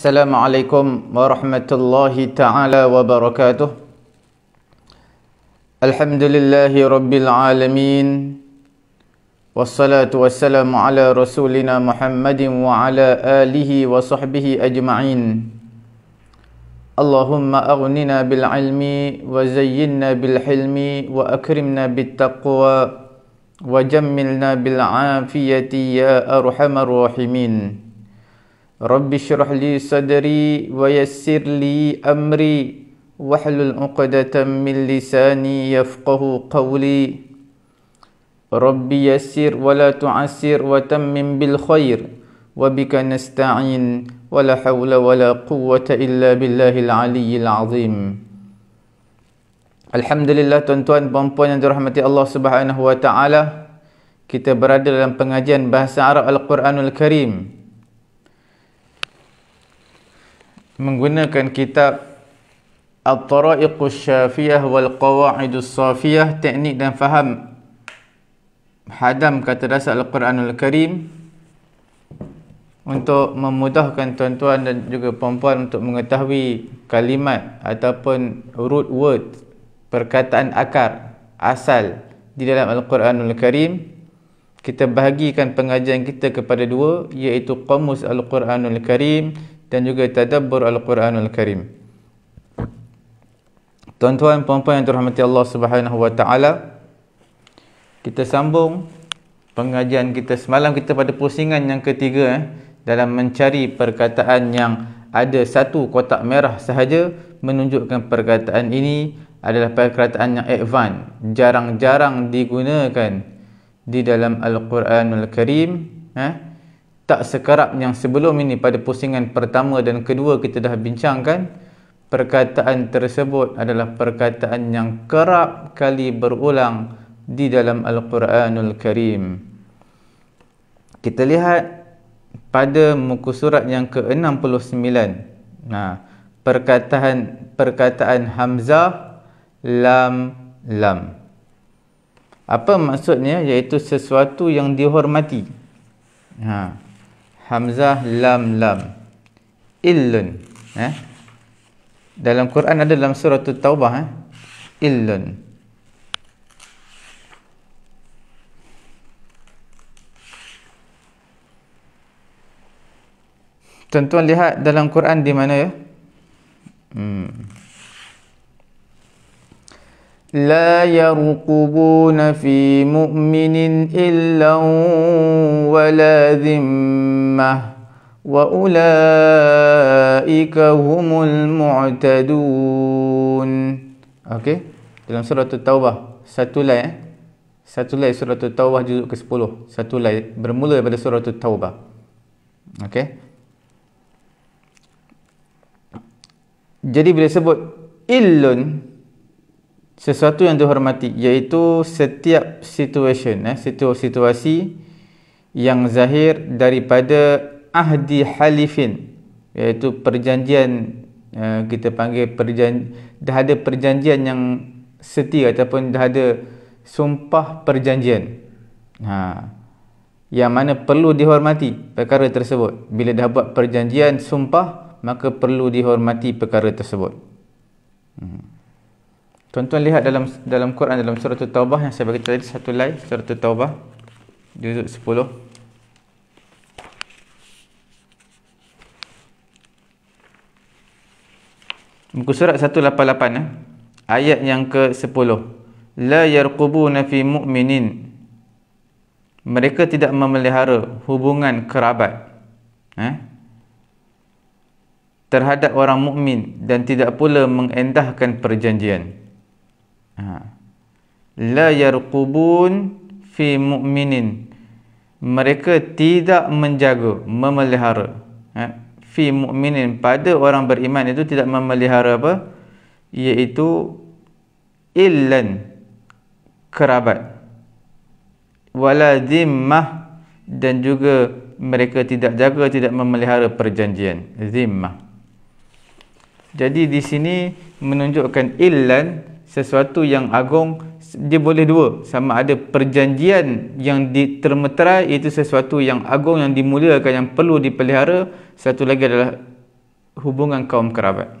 السلام عليكم ورحمة الله تعالى وبركاته الحمد لله رب العالمين والصلاة والسلام على رسولنا محمد وعلى آله وصحبه أجمعين اللهم أغننا بالعلم وزينا بالحلم وأكرمنا بالتقوى وجملنا بالعافية يا أرحم الراحمين رب اشرح لي صدري ويسر لي امري واحلل عقدة من لساني يفقه قولي رب يسر ولا تعسر وتمم بالخير وبك نستعين ولا حول ولا قوة الا بالله العلي العظيم Alhamdulillah tuan-tuan dan puan-puan yang dirahmati Allah Subhanahu wa taala kita berada dalam pengajian bahasa Arab Al-Quranul Karim menggunakan kitab al At-Tara'iqus Syafiyah wal Qawa'idus Safiyah teknik dan faham hadam kata dasar Al-Quranul Karim untuk memudahkan tuan-tuan dan juga puan untuk mengetahui kalimat ataupun root word perkataan akar asal di dalam Al-Quranul Karim kita bahagikan pengajian kita kepada dua iaitu Qamus Al-Quranul Karim dan juga tadabbur al-Quranul Karim. Tuan-tuan puan-puan yang dirahmati Allah Subhanahu wa taala, kita sambung pengajian kita semalam kita pada pusingan yang ketiga eh dalam mencari perkataan yang ada satu kotak merah sahaja menunjukkan perkataan ini adalah perkataan yang advan jarang-jarang digunakan di dalam Al-Quranul Karim eh? tak sekarat yang sebelum ini pada pusingan pertama dan kedua kita dah bincangkan perkataan tersebut adalah perkataan yang kerap kali berulang di dalam Al-Quranul Karim kita lihat pada muka surat yang ke-69 nah, perkataan perkataan Hamzah Lam Lam apa maksudnya iaitu sesuatu yang dihormati nah, ha. Hamzah lam lam illun eh dalam Quran ada dalam surah at-taubah eh illun Tuan-tuan lihat dalam Quran di mana ya? Hmm. لا يرقبون في مؤمن إلا ولا ذمة وأولئك هم المعتدون Okay dalam surah At-Taubah satu lay eh? satu lay surah At-Taubah juzuk ke-10 satu lay bermula daripada surah At-Taubah Okey jadi bila sebut illun sesuatu yang dihormati iaitu setiap situasi eh, situasi yang zahir daripada ahdi halifin iaitu perjanjian eh, kita panggil perjanjian dah ada perjanjian yang setia ataupun dah ada sumpah perjanjian ha. yang mana perlu dihormati perkara tersebut bila dah buat perjanjian sumpah maka perlu dihormati perkara tersebut hmm. Tuan-tuan lihat dalam dalam Quran dalam surah At-Taubah yang saya bagi tadi satu lain surah At-Taubah juz 10. Muka surat 188 eh? Ayat yang ke-10 La yarqubuna fi mu'minin Mereka tidak memelihara hubungan kerabat eh? Terhadap orang mukmin Dan tidak pula mengendahkan perjanjian Ha. La yarqubun fi mu'minin. Mereka tidak menjaga, memelihara. Ha. Fi mu'minin. Pada orang beriman itu tidak memelihara apa? Iaitu illan kerabat. Wala zimmah dan juga mereka tidak jaga, tidak memelihara perjanjian. Zimmah. Jadi di sini menunjukkan illan sesuatu yang agung dia boleh dua sama ada perjanjian yang termeterai iaitu sesuatu yang agung yang dimuliakan yang perlu dipelihara satu lagi adalah hubungan kaum kerabat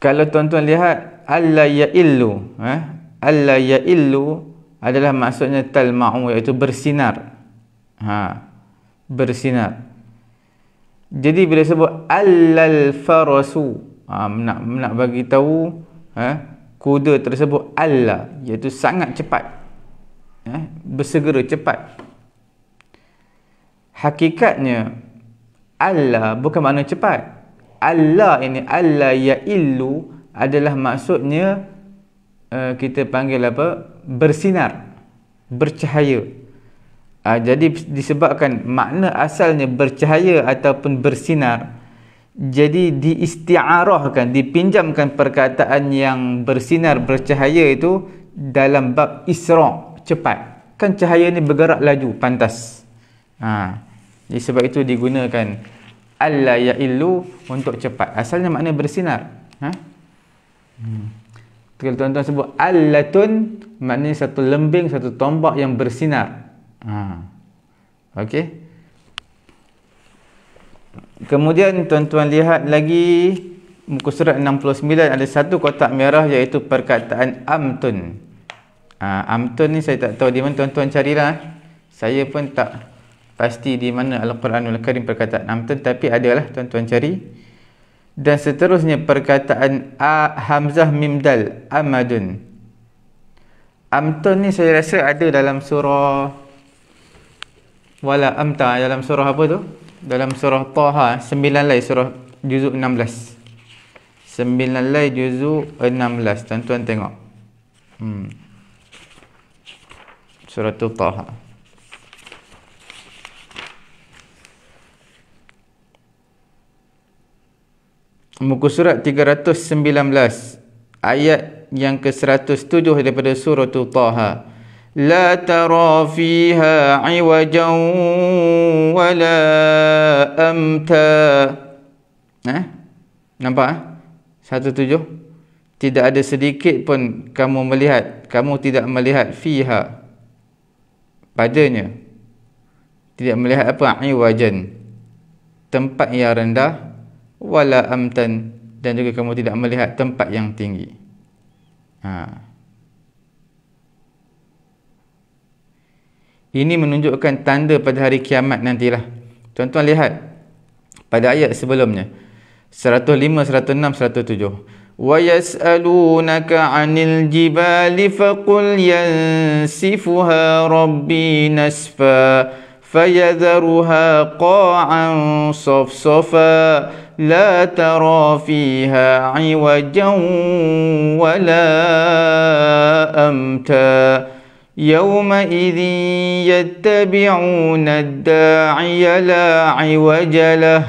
kalau tuan-tuan lihat ya ya'illu eh ya ya'illu adalah maksudnya talma'u iaitu bersinar ha bersinar jadi bila sebut alal farasu, ha, nak nak bagi tahu eh, kuda tersebut alla iaitu sangat cepat. Eh, bersegera cepat. Hakikatnya alla bukan makna cepat. Alla ini alla ya illu adalah maksudnya uh, kita panggil apa? bersinar, bercahaya. Uh, jadi disebabkan makna asalnya bercahaya ataupun bersinar jadi diistiarahkan dipinjamkan perkataan yang bersinar bercahaya itu dalam bab Isra cepat kan cahaya ini bergerak laju pantas ha jadi sebab itu digunakan Allah ya ya'illu untuk cepat asalnya makna bersinar ha hmm. tuan-tuan sebut allatun maknanya satu lembing satu tombak yang bersinar Ha. Okey. Kemudian tuan-tuan lihat lagi muka surat 69 ada satu kotak merah iaitu perkataan amtun. Ha, amtun ni saya tak tahu di mana tuan-tuan carilah. Saya pun tak pasti di mana Al-Quranul Karim perkataan amtun tapi adalah tuan-tuan cari. Dan seterusnya perkataan A, Hamzah Mimdal Amadun. Amtun ni saya rasa ada dalam surah wala amta dalam surah apa tu? Dalam surah Taha 9 lay surah juzuk 16. sembilan lay juzu enam belas. Tuan-tuan tengok. Hmm. Surah tu Taha. Muka surat tiga ratus sembilan belas ayat yang ke seratus tujuh daripada surah tu Taha. لا ترى فيها عوجا ولا أمتا eh? nampak eh? satu tujuh tidak ada sedikit pun kamu melihat kamu tidak melihat fiha padanya tidak melihat apa iwajan tempat yang rendah wala amtan dan juga kamu tidak melihat tempat yang tinggi ha. Ini menunjukkan tanda pada hari kiamat nantilah. Tuan-tuan lihat pada ayat sebelumnya. 105, 106, 107. وَيَسْأَلُونَكَ عَنِ الْجِبَالِ فَقُلْ يَنْسِفُهَا رَبِّي نَسْفًا فَيَذَرُهَا قَاعًا صَفْصَفًا لَا ترى فِيهَا عِوَجًا وَلَا أمتا يومئذ يتبعون الداعي لا عوج له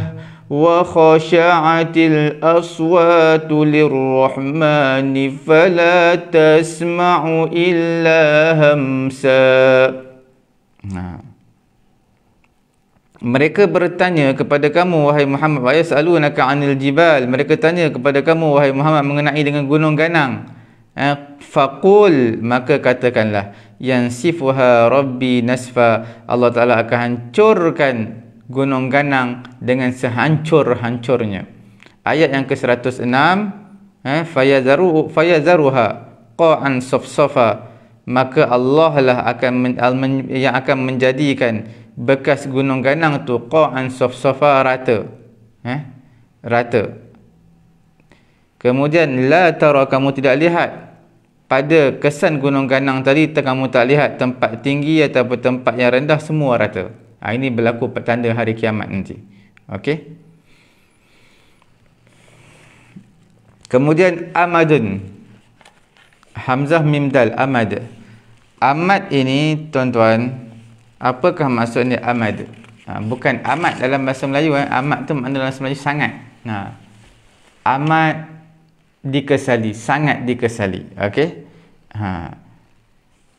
وخشعت الأصوات للرحمن فلا تسمع إلا همسا Mereka bertanya kepada kamu wahai Muhammad wahai salunaka anil jibal mereka tanya kepada kamu wahai Muhammad mengenai dengan gunung ganang eh, faqul maka katakanlah yang yansifuha rabbi nasfa Allah Taala akan hancurkan gunung ganang dengan sehancur-hancurnya ayat yang ke-106 eh fayazaru fayazaruha qa'an safsafa maka Allah lah akan men, yang akan menjadikan bekas gunung ganang tu qa'an safsafa rata eh rata kemudian la tara kamu tidak lihat pada kesan gunung ganang tadi kamu tak lihat tempat tinggi ataupun tempat yang rendah semua rata ha, ini berlaku petanda hari kiamat nanti ok kemudian amadun hamzah mimdal amad amad ini tuan-tuan apakah maksudnya amad ha, bukan amad dalam bahasa Melayu eh. amad tu makna dalam bahasa Melayu sangat nah. Ha. amad dikesali sangat dikesali okey ha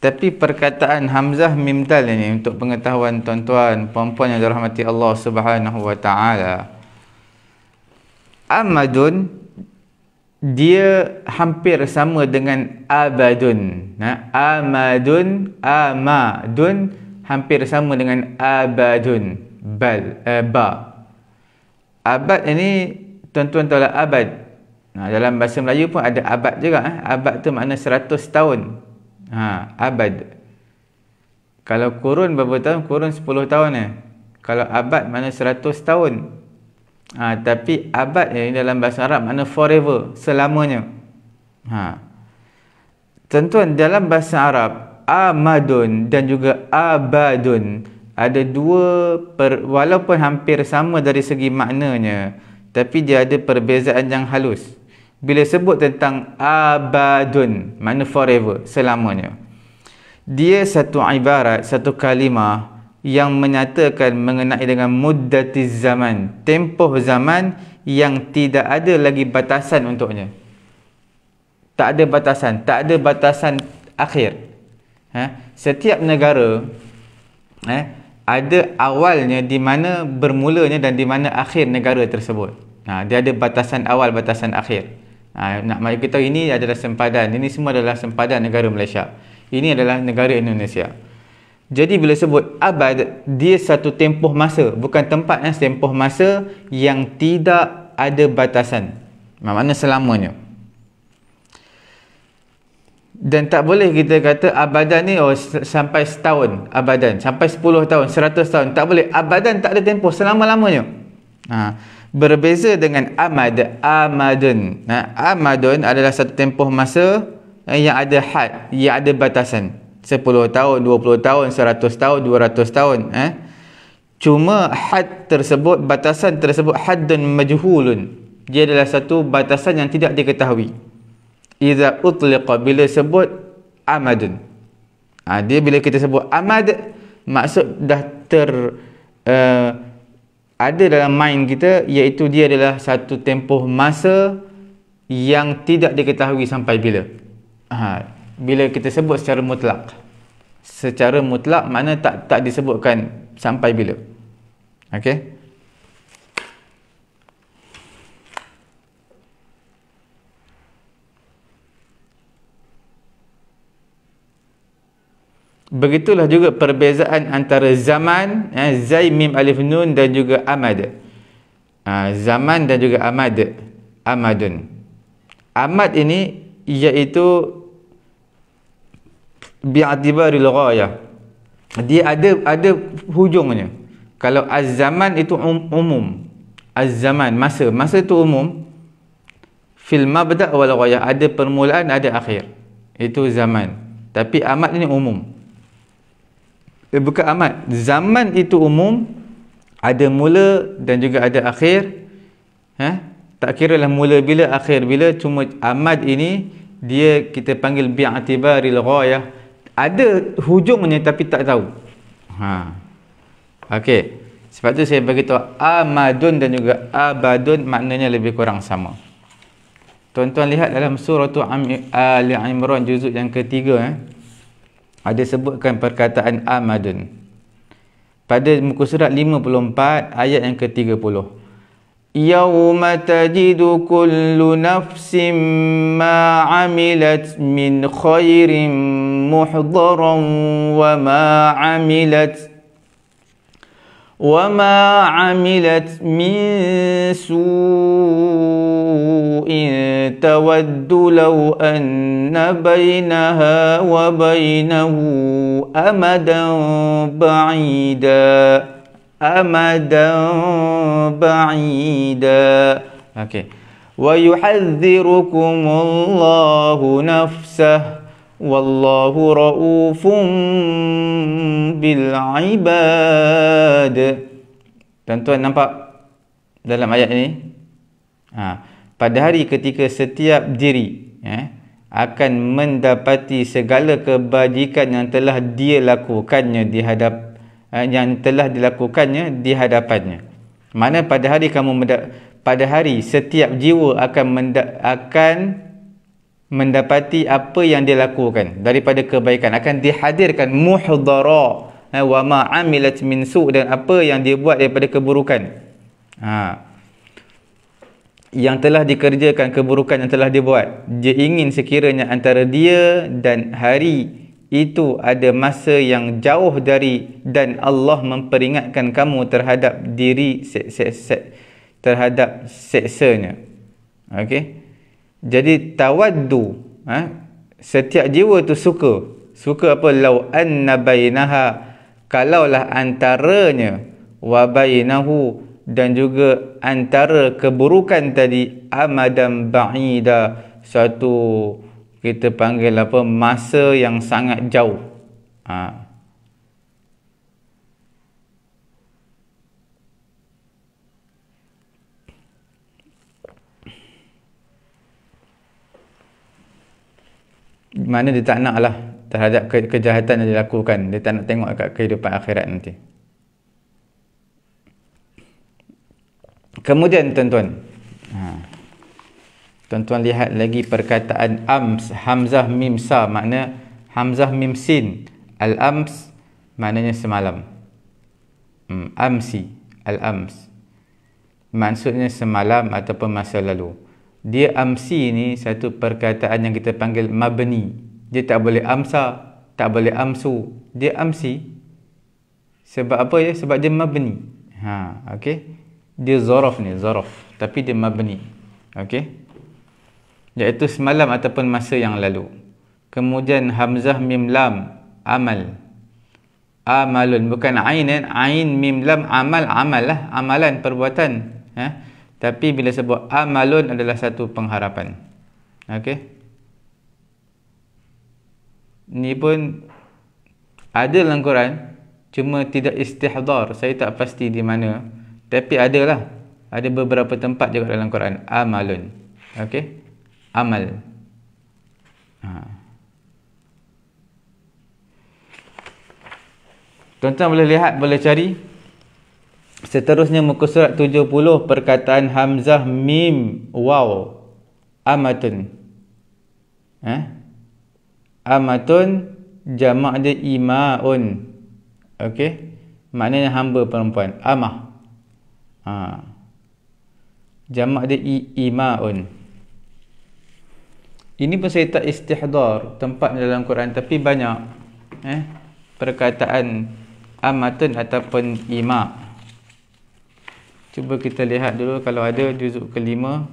tapi perkataan hamzah mimtal ini untuk pengetahuan tuan-tuan puan-puan yang dirahmati Allah Subhanahu wa taala amadun dia hampir sama dengan abadun ha amadun amadun hampir sama dengan abadun bal eh, ba abad ini tuan-tuan tahu lah abad Nah, ha, dalam bahasa Melayu pun ada abad juga. Eh. Abad tu makna seratus tahun. Ha, abad. Kalau kurun berapa tahun? Kurun sepuluh tahun eh. Kalau abad makna seratus tahun. Ha, tapi abad yang eh, dalam bahasa Arab makna forever, selamanya. Ha. Tentuan dalam bahasa Arab, amadun dan juga abadun ada dua per, walaupun hampir sama dari segi maknanya tapi dia ada perbezaan yang halus bila sebut tentang abadun mana forever selamanya dia satu ibarat satu kalimah yang menyatakan mengenai dengan muddatiz zaman tempoh zaman yang tidak ada lagi batasan untuknya tak ada batasan tak ada batasan akhir ha? setiap negara eh, ada awalnya di mana bermulanya dan di mana akhir negara tersebut ha, dia ada batasan awal batasan akhir Ha, nak mari kita ini adalah sempadan ini semua adalah sempadan negara Malaysia ini adalah negara Indonesia jadi bila sebut abad dia satu tempoh masa bukan tempat dan tempoh masa yang tidak ada batasan maknanya selamanya dan tak boleh kita kata abadan ni oh, sampai setahun abadan sampai sepuluh tahun seratus tahun tak boleh abadan tak ada tempoh selama-lamanya ha. Berbeza dengan amad, amadun. Ha, amadun adalah satu tempoh masa eh, yang ada had, yang ada batasan. 10 tahun, 20 tahun, 100 tahun, 200 tahun. Eh? Cuma had tersebut, batasan tersebut haddun majhulun. Dia adalah satu batasan yang tidak diketahui. Iza utliqa, bila sebut amadun. Ha, dia bila kita sebut amad, maksud dah ter... Uh, ada dalam mind kita iaitu dia adalah satu tempoh masa yang tidak diketahui sampai bila. Ha, bila kita sebut secara mutlak. Secara mutlak mana tak tak disebutkan sampai bila. Okey. Begitulah juga perbezaan antara zaman ya, Zai Mim Alif Nun dan juga Amad ha, Zaman dan juga Amad Amadun Amad ini iaitu Bi'atibaril ghayah Dia ada ada hujungnya Kalau az-zaman itu um, umum Az-zaman, masa Masa itu umum Fil mabda' wal ghayah Ada permulaan, ada akhir Itu zaman Tapi amad ini umum eh, bukan amat zaman itu umum ada mula dan juga ada akhir eh? tak kira lah mula bila akhir bila cuma amad ini dia kita panggil bi'atibaril ghayah ada hujungnya tapi tak tahu ha okey sebab tu saya bagi tahu amadun dan juga abadun maknanya lebih kurang sama tuan-tuan lihat dalam surah tu ali imran juzuk yang ketiga eh ada sebutkan perkataan Amadun pada muka surat 54 ayat yang ke-30 Yawma tajidu kullu nafsim ma amilat min khairin muhdaran wa ma amilat وما عملت من سوء تود لو أن بينها وبينه أمدا بعيدا أمدا بعيدا okay. ويحذركم الله نفسه والله رؤوف بالعباد Tuan-tuan nampak dalam ayat ini? Ha, pada hari ketika setiap diri eh, akan mendapati segala kebajikan yang telah dia lakukannya di hadap eh, yang telah dilakukannya di hadapannya. Mana pada hari kamu mendap- pada hari setiap jiwa akan akan mendapati apa yang dia lakukan daripada kebaikan akan dihadirkan muhdara ha, wa ma amilat min su dan apa yang dia buat daripada keburukan ha yang telah dikerjakan keburukan yang telah dia buat dia ingin sekiranya antara dia dan hari itu ada masa yang jauh dari dan Allah memperingatkan kamu terhadap diri se- se- se- terhadap seksanya okey jadi tawaddu ha? setiap jiwa tu suka. Suka apa? Lau anna bainaha kalaulah antaranya wa bainahu dan juga antara keburukan tadi amadan ba'ida satu kita panggil apa masa yang sangat jauh. Ha, mana dia tak nak lah terhadap ke- kejahatan yang dilakukan dia tak nak tengok kat kehidupan akhirat nanti kemudian tuan-tuan ha. tuan-tuan lihat lagi perkataan ams hamzah mimsa makna hamzah mimsin al-ams maknanya semalam hmm, amsi al-ams maksudnya semalam ataupun masa lalu dia amsi ni satu perkataan yang kita panggil mabni dia tak boleh amsa tak boleh amsu dia amsi sebab apa ya sebab dia mabni ha okey dia zaraf ni zaraf tapi dia mabni okey iaitu semalam ataupun masa yang lalu kemudian hamzah mim lam amal amalun bukan ain ain mim lam amal amal lah amalan perbuatan eh? Tapi bila sebut amalun adalah satu pengharapan. Okey. Ni pun ada dalam Quran cuma tidak istihdar. Saya tak pasti di mana. Tapi ada lah. Ada beberapa tempat juga dalam Quran amalun. Okey. Amal. Ha. Tuan-tuan boleh lihat, boleh cari Seterusnya muka surat 70 perkataan hamzah mim waw amatun. Eh? Amatun jamak dia imaun. Okey. Maknanya hamba perempuan. Amah. Ha. Jamak dia i- imaun. Ini pun saya tak istihdar tempat dalam Quran tapi banyak eh perkataan amatun ataupun imaun. Cuba kita lihat dulu kalau ada juzuk kelima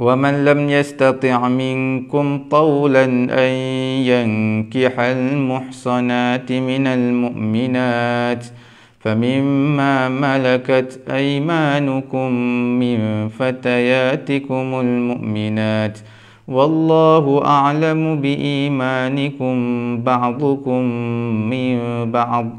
ومن لم يستطع منكم طولا أن ينكح المحصنات من المؤمنات فمما ملكت أيمانكم من فتياتكم المؤمنات والله أعلم بإيمانكم بعضكم من بعض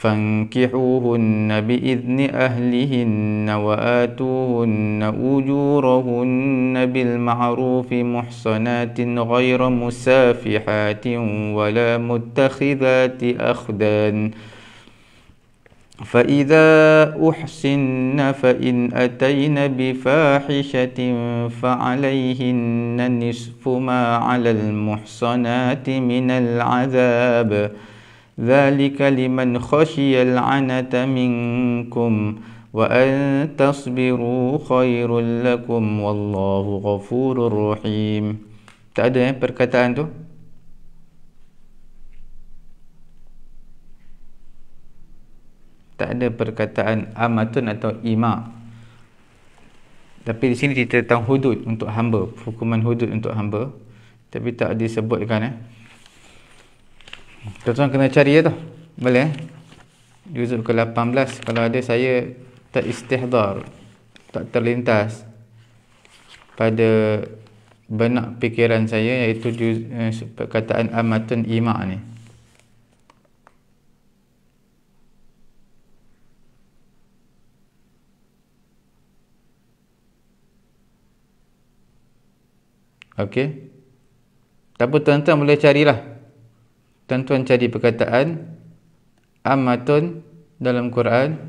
فانكحوهن بإذن أهلهن وآتوهن أجورهن بالمعروف محصنات غير مسافحات ولا متخذات أخدان فإذا أحسن فإن أتين بفاحشة فعليهن نصف ما على المحصنات من العذاب ۖ ذلك لمن خشي العنة منكم وأن تصبروا خير لكم والله غفور رحيم تأدي بركتا أنتو tak ada perkataan amatun atau ima tapi di sini cerita tentang hudud untuk hamba hukuman hudud untuk hamba tapi tak disebutkan eh tuan-tuan kena cari tu boleh juzuk eh? ke 18 kalau ada saya tak istihdar tak terlintas pada benak pikiran saya iaitu eh, perkataan amatun ima ni Okey. Tapi tuan-tuan boleh carilah tuan-tuan cari perkataan amatun dalam Quran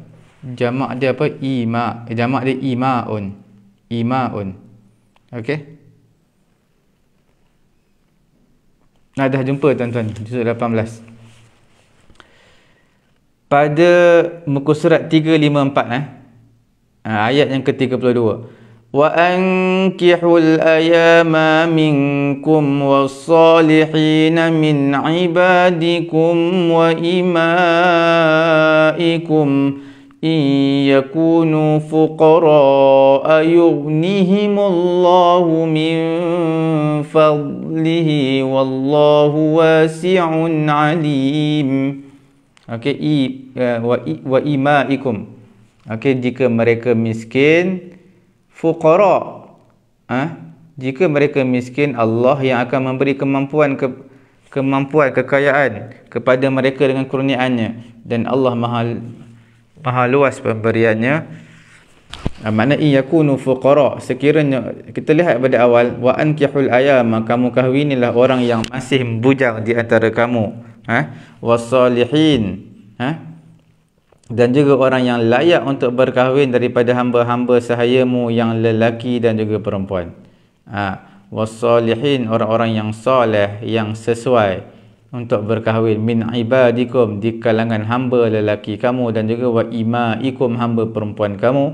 jamak dia apa ima eh, jamak dia imaun imaun okey nah dah jumpa tuan-tuan juzuk 18 pada muka surat 354 eh ah, ayat yang ke-32 وأنكحوا الأيام منكم والصالحين من عبادكم وإمائكم إن يكونوا فقراء يغنهم الله من فضله والله واسع عليم Okay, i, uh, wa, wa imaikum. Okay, jika mereka miskin, fuqara ha? jika mereka miskin Allah yang akan memberi kemampuan ke kemampuan kekayaan kepada mereka dengan kurniannya dan Allah maha maha luas pemberiannya ha, mana in yakunu fuqara sekiranya kita lihat pada awal wa ankihul ayama kamu kahwinilah orang yang masih bujang di antara kamu ha wasalihin ha dan juga orang yang layak untuk berkahwin daripada hamba-hamba sahayamu yang lelaki dan juga perempuan ha. wassalihin orang-orang yang soleh yang sesuai untuk berkahwin min ibadikum di kalangan hamba lelaki kamu dan juga wa ima imaikum hamba perempuan kamu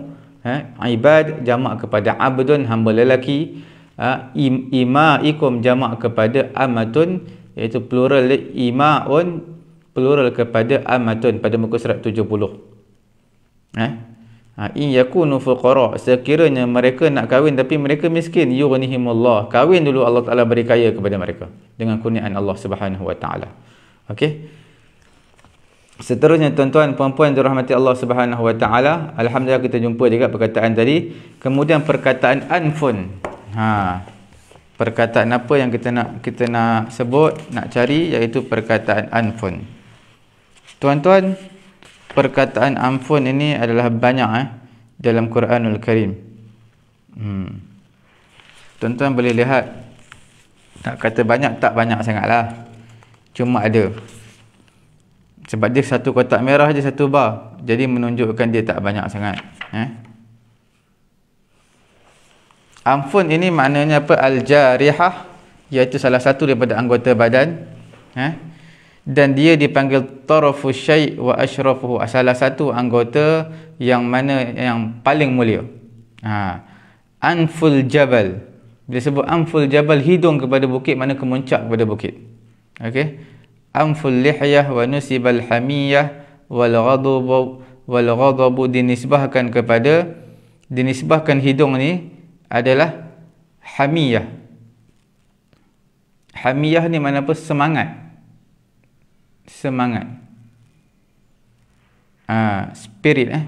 ha. ibad jamak kepada abdon hamba lelaki ha. imaikum jamak kepada amatun iaitu plural ima on plural kepada amatun pada muka surat 70 ha? ha in yakunu fuqara sekiranya mereka nak kahwin tapi mereka miskin yughnihimullah kahwin dulu Allah Taala beri kaya kepada mereka dengan kurniaan Allah Subhanahu wa taala okey Seterusnya tuan-tuan puan-puan dirahmati Allah Subhanahu wa taala, alhamdulillah kita jumpa juga perkataan tadi. Kemudian perkataan anfun. Ha. Perkataan apa yang kita nak kita nak sebut, nak cari iaitu perkataan anfun. Tuan-tuan, perkataan ampun ini adalah banyak eh, dalam Quranul Karim. Hmm. Tuan-tuan boleh lihat, nak kata banyak tak banyak sangatlah. Cuma ada. Sebab dia satu kotak merah je satu bar. Jadi menunjukkan dia tak banyak sangat. Eh? Amfun ini maknanya apa? Al-jarihah iaitu salah satu daripada anggota badan. Eh? dan dia dipanggil tarafu syai' wa asyrafuhu ah, salah satu anggota yang mana yang paling mulia ha anful jabal dia sebut anful jabal hidung kepada bukit mana kemuncak kepada bukit okey anful lihyah wa nusibal hamiyah wal ghadab wal ghadab dinisbahkan kepada dinisbahkan hidung ni adalah hamiyah hamiyah ni mana apa semangat semangat uh, spirit eh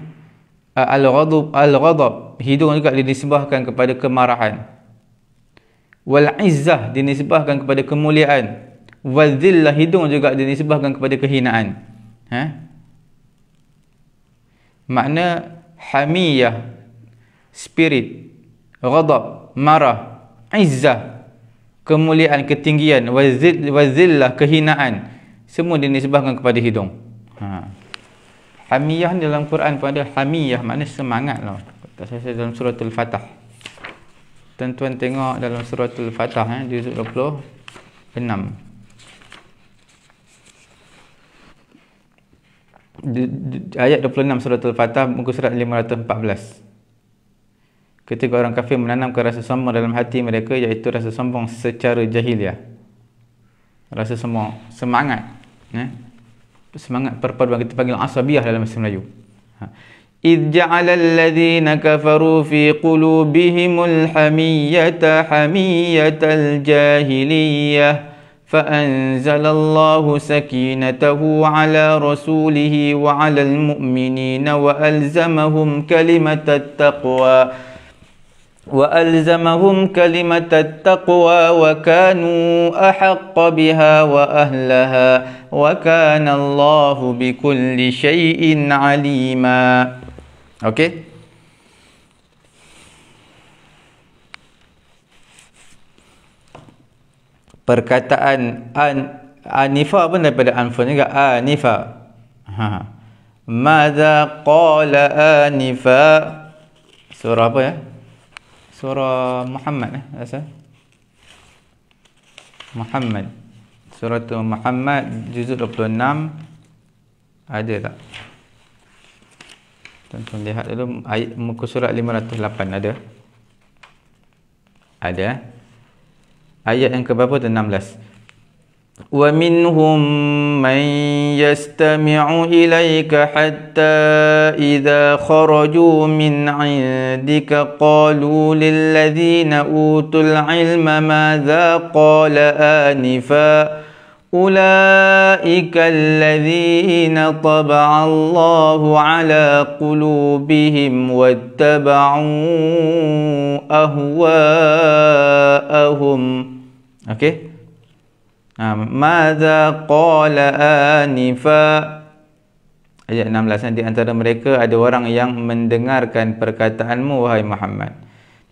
ah, al-ghadab al-ghadab hidung juga dinisbahkan kepada kemarahan wal izzah dinisbahkan kepada kemuliaan wal zillah hidung juga dinisbahkan kepada kehinaan ha makna hamiyah spirit ghadab marah izzah kemuliaan ketinggian wal zillah kehinaan semua dinisbahkan kepada hidung ha. hamiyah ni dalam Quran pun ada hamiyah makna semangat lah tak saya dalam surah Al-Fatah tuan-tuan tengok dalam surah Al-Fatah eh, di surah 26 ayat 26 surah Al-Fatah muka surat 514 ketika orang kafir menanamkan rasa sombong dalam hati mereka iaitu rasa sombong secara jahiliah rasa sombong semangat Ya. Semangat perpaduan kita panggil asabiah dalam bahasa Melayu. Ha. إذ جعل الذين كفروا في قلوبهم الحمية حمية الجاهلية فأنزل الله سكينته على رسوله وعلى المؤمنين وألزمهم كلمة التقوى وألزمهم كلمة التقوى وكانوا أحق بها وأهلها وكان الله بكل شيء عليما أوكي Perkataan an, Anifa pun daripada anfa juga Anifa ha. madza qala Anifa Surah apa ya? surah Muhammad eh rasa Muhammad surah tu Muhammad juzuk 26 ada tak tuan-tuan lihat dulu ayat muka surat 508 ada ada ayat yang ke berapa tu ومنهم من يستمع إليك حتى إذا خرجوا من عندك قالوا للذين أوتوا العلم ماذا قال آنفا أولئك الذين طبع الله على قلوبهم واتبعوا أهواءهم. Okay. Mada qala anifa Ayat 16 Di antara mereka ada orang yang mendengarkan perkataanmu wahai Muhammad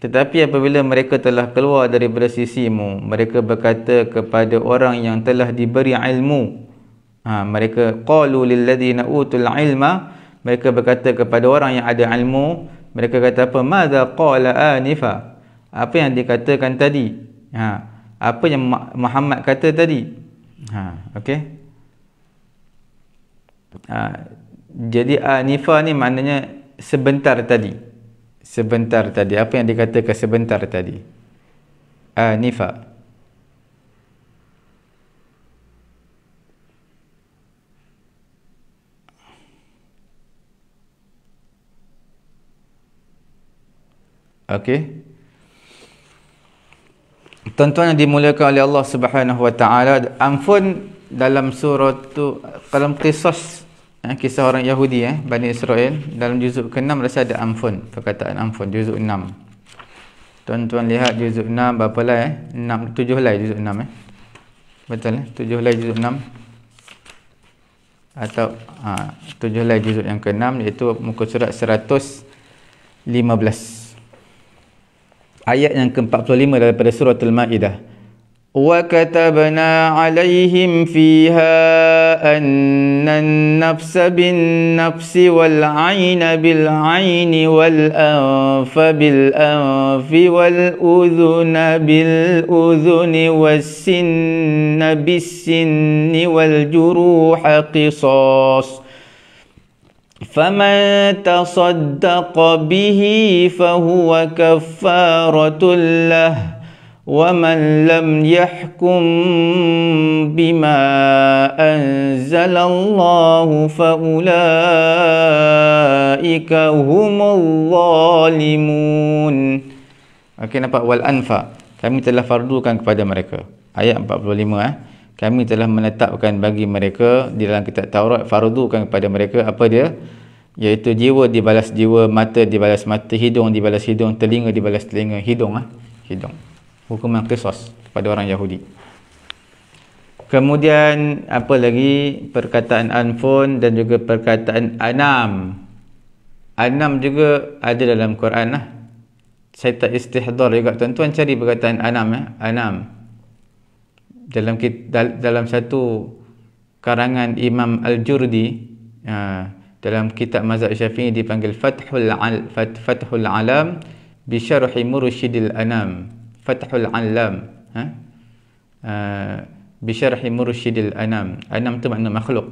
Tetapi apabila mereka telah keluar dari bersisimu, Mereka berkata kepada orang yang telah diberi ilmu ha, Mereka qalu lilladina utul ilma Mereka berkata kepada orang yang ada ilmu Mereka kata apa? Mada qala anifa Apa yang dikatakan tadi? Haa apa yang Muhammad kata tadi ha, ok ha, jadi ha, Nifa ni maknanya sebentar tadi sebentar tadi apa yang dikatakan sebentar tadi ha, Nifa? Okay tuan-tuan yang dimuliakan oleh Allah Subhanahu Wa Taala ampun dalam surah tu dalam kisah eh, kisah orang Yahudi eh Bani Israel dalam juzuk ke-6 rasa ada ampun perkataan ampun juzuk 6 tuan-tuan lihat juzuk 6 berapa lah eh 6 7 lah juzuk 6 eh betul eh 7 lah juzuk 6 atau ha, 7 lah juzuk yang ke-6 iaitu muka surat 115 ayat yang ke-45 daripada surah Al-Maidah وكتبنا عليهم فيها أن النفس بالنفس والعين بالعين والأنف بالأنف والأذن بالأذن والسن بالسن والجروح قصاص ۖ فمن تصدق به فهو كفارة له ومن لم يحكم بما أنزل الله فأولئك هم الظالمون Okay, nampak wal anfa. Kami telah fardukan kepada mereka. Ayat 45 eh. Kami telah menetapkan bagi mereka di dalam kitab Taurat fardukan kepada mereka apa dia? iaitu jiwa dibalas jiwa, mata dibalas mata, hidung dibalas hidung, telinga dibalas telinga, hidung ah, hidung. Hukuman kisos pada orang Yahudi. Kemudian apa lagi perkataan anfun dan juga perkataan anam. Anam juga ada dalam Quran lah. Saya tak istihdar juga tuan-tuan cari perkataan anam eh, anam. Dalam dalam satu karangan Imam Al-Jurdi, uh, dalam kitab mazhab Syafi'i dipanggil Fathul Al fat Fathul Alam bi Syarh Mursyidil Anam. Fathul Alam. Ha? Uh, bi Syarh Mursyidil Anam. Anam tu makna makhluk.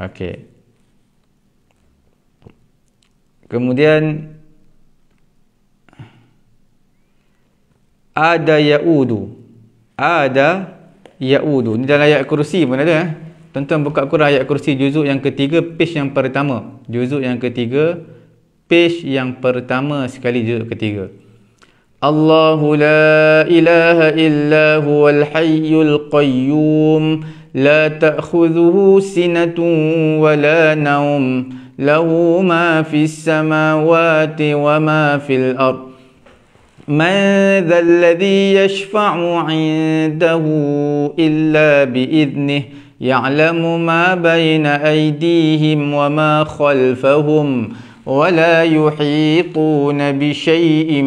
Okey. Kemudian ada yaudu. Ada yaudu. Ni dalam ayat kursi pun ada eh. Tuan-tuan buka Quran ayat kursi juzuk yang ketiga, page yang pertama. Juzuk yang ketiga, page yang pertama sekali juzuk ketiga. Allahu la ilaha illa huwal hayyul qayyum la ta'khudhuhu sinatun wa la nawm lahu ma fis samawati wa ma fil ard man dhal ladhi yashfa'u 'indahu illa bi idhnihi يعلم ما بين أيديهم وما خلفهم ولا يحيطون بشيء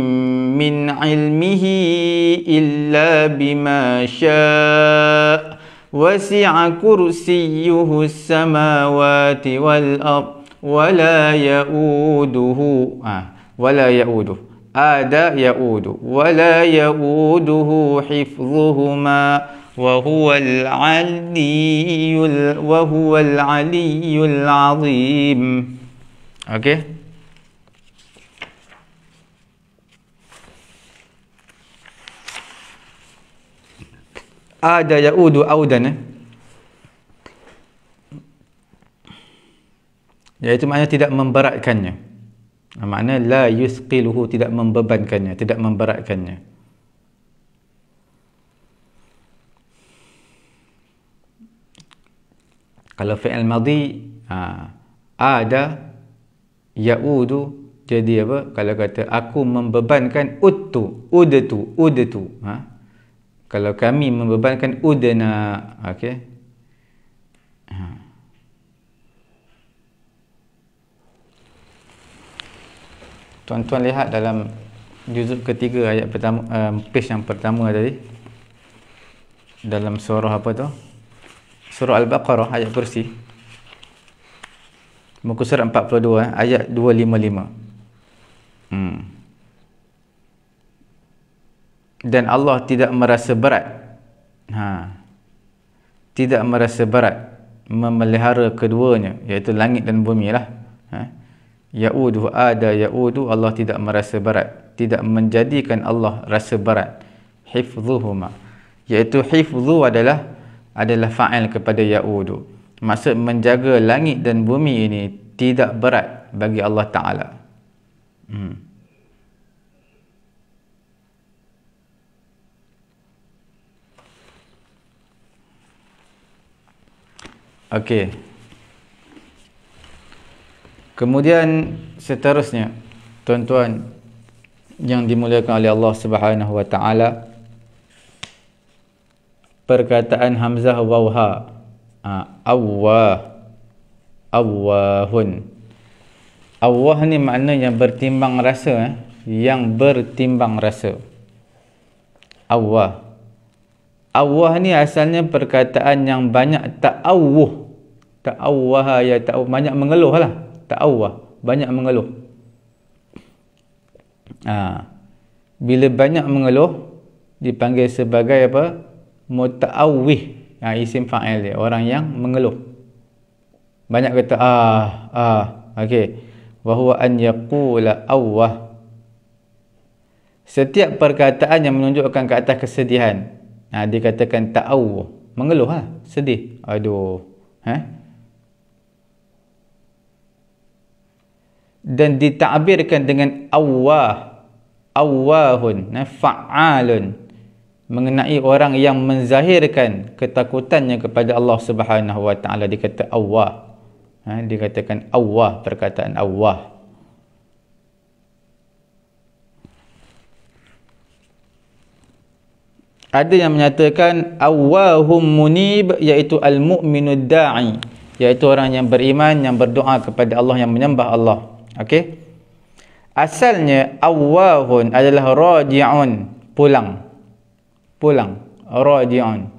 من علمه إلا بما شاء وسع كرسيه السماوات والأرض ولا يؤوده آه، ولا يؤوده آداء آه، يؤوده ولا يؤوده حفظهما وهو العلي وهو العلي العظيم اوكي ada yaudu audan eh. iaitu maknanya tidak memberatkannya maknanya la yusqiluhu tidak membebankannya tidak memberatkannya Kalau fi'il madhi aa, ha, ada yaudu jadi apa? Kalau kata aku membebankan uttu, udtu, udtu. Ha? Kalau kami membebankan udana, okey. Ha. Tuan-tuan lihat dalam juzuk ketiga ayat pertama uh, page yang pertama tadi dalam surah apa tu? Surah Al-Baqarah ayat kursi Muka surat 42 ayat 255 hmm. Dan Allah tidak merasa berat ha. Tidak merasa berat Memelihara keduanya Iaitu langit dan bumi lah ha? Ya'udhu ada ya'udhu Allah tidak merasa berat Tidak menjadikan Allah rasa berat Hifzuhuma Iaitu hifzu adalah adalah fa'il kepada ya'udu maksud menjaga langit dan bumi ini tidak berat bagi Allah Ta'ala hmm. Okey. Kemudian seterusnya, tuan-tuan yang dimuliakan oleh Allah Subhanahu Wa Ta'ala, perkataan hamzah waw ha awah awahun awah ni makna yang bertimbang rasa eh? yang bertimbang rasa awah awah ni asalnya perkataan yang banyak ta'awuh ta'awah ya ta'awuh banyak mengeluh lah ta'awah banyak mengeluh ha. bila banyak mengeluh dipanggil sebagai apa muta'awih ha, ah, isim fa'il dia orang yang mengeluh banyak kata ah ah okey wa huwa an yaqula awah setiap perkataan yang menunjukkan ke atas kesedihan ha, ah, katakan ta'awuh mengeluh ha? sedih aduh ha? dan ditakbirkan dengan awah awahun fa'alun mengenai orang yang menzahirkan ketakutannya kepada Allah Subhanahu Wa Taala dikata Allah ha, dikatakan Allah perkataan Allah ada yang menyatakan awahum munib iaitu al muminud da'i iaitu orang yang beriman yang berdoa kepada Allah yang menyembah Allah okey asalnya awahun adalah raji'un pulang pulang rajiun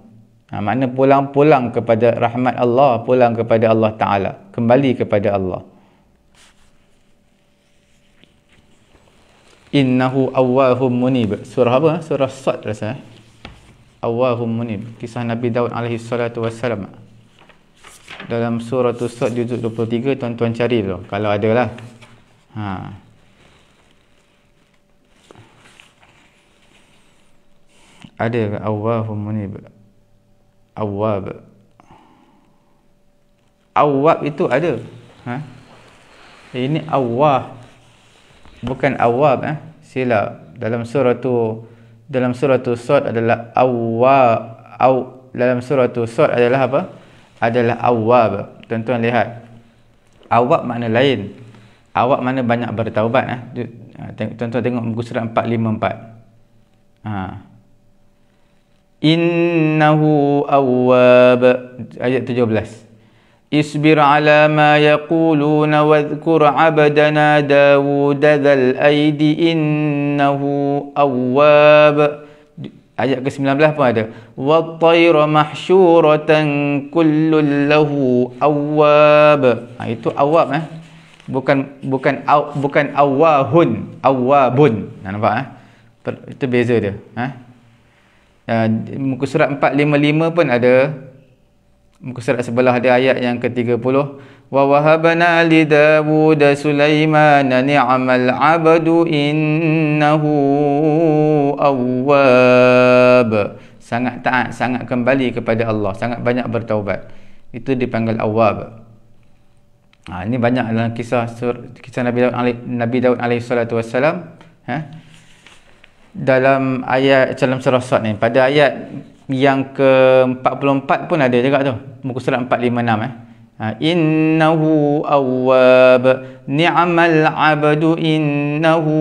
ha, makna pulang pulang kepada rahmat Allah pulang kepada Allah taala kembali kepada Allah innahu awwahum munib surah apa surah sad rasa eh? awwahum munib kisah nabi daud alaihi salatu wassalam dalam surah sad juzuk 23 tuan-tuan cari tu kalau ada lah ha ada ke awwafun munib awwab awwab itu ada ha? ini awwah bukan awwab eh? sila dalam surah tu dalam surah tu sod adalah awwab aw, dalam surah tu sod adalah apa adalah awwab tuan-tuan lihat awwab makna lain awwab makna banyak bertaubat eh? Ha, tuan-tuan tengok muka surat 454 ha innahu awwab ayat 17 isbir ala ma yaquluna wadhkur abadana daud dzal aidi innahu awwab ayat ke-19 pun ada wat tayra mahsyuratan kullul lahu awwab ha, itu awab eh bukan bukan aw, bukan awahun awabun ha, nampak eh itu beza dia eh Uh, muka surat 455 pun ada muka surat sebelah ada ayat yang ke-30 wa wahabna li daud sulaiman ni'mal abdu innahu awwab sangat taat sangat kembali kepada Allah sangat banyak bertaubat itu dipanggil awwab ha, ini banyak dalam kisah kisah Nabi Daud Nabi Daud alaihi salatu wasalam ha? dalam ayat dalam surah Sad ni pada ayat yang ke-44 pun ada juga tu muka surat 456 eh ha, innahu awwab ni'mal 'abdu innahu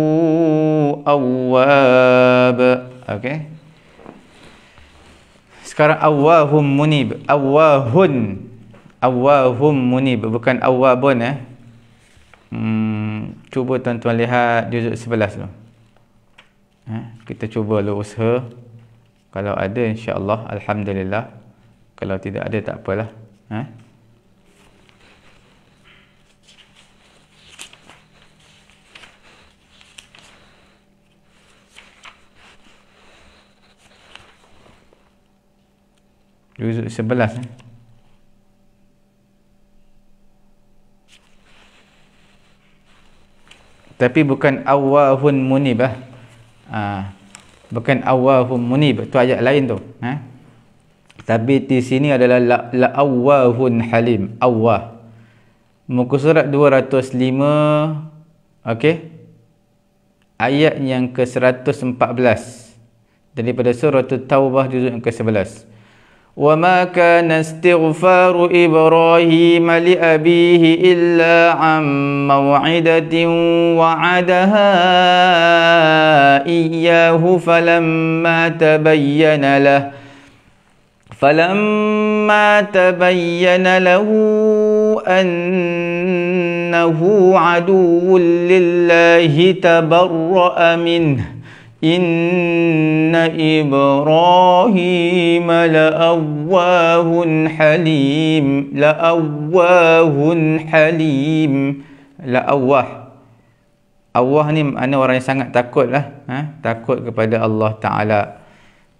awwab okey sekarang awahum munib awahun awahum munib bukan awabun eh hmm, cuba tuan-tuan lihat juzuk 11 tu Ha? kita cuba lu usaha kalau ada insya Allah, alhamdulillah kalau tidak ada tak apalah eh juzuk 11 eh tapi bukan awahun munibah Ha. Bukan awahum munib. tu ayat lain tu. Ha. Tapi di sini adalah la, la awahun halim. Awah. Muka surat 205. Okey. Ayat yang ke-114. Daripada surah Taubah juzuk yang ke-11. وما كان استغفار إبراهيم لأبيه إلا عن موعدة وعدها إياه فلما تبين له فلما تبين له أنه عدو لله تبرأ منه إن إبراهيم لأواه حليم لأواه حليم لأواه Allah ni mana orang yang sangat takut lah. Ha? Takut kepada Allah Ta'ala.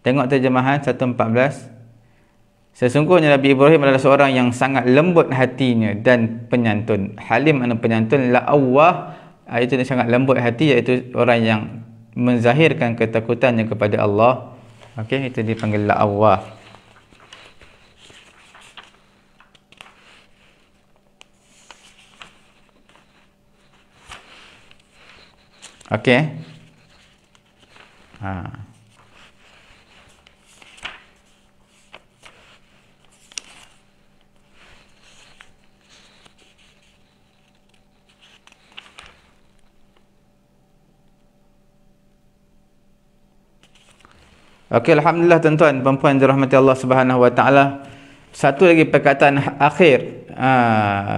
Tengok terjemahan 1.14. Sesungguhnya Nabi Ibrahim adalah seorang yang sangat lembut hatinya dan penyantun. Halim mana penyantun? La'awah. Ah, itu dia sangat lembut hati iaitu orang yang menzahirkan ketakutannya kepada Allah okey itu dipanggil la'awah okey ha Okey alhamdulillah tuan-tuan dan puan dirahmati Allah Subhanahu Satu lagi perkataan ha- akhir ha,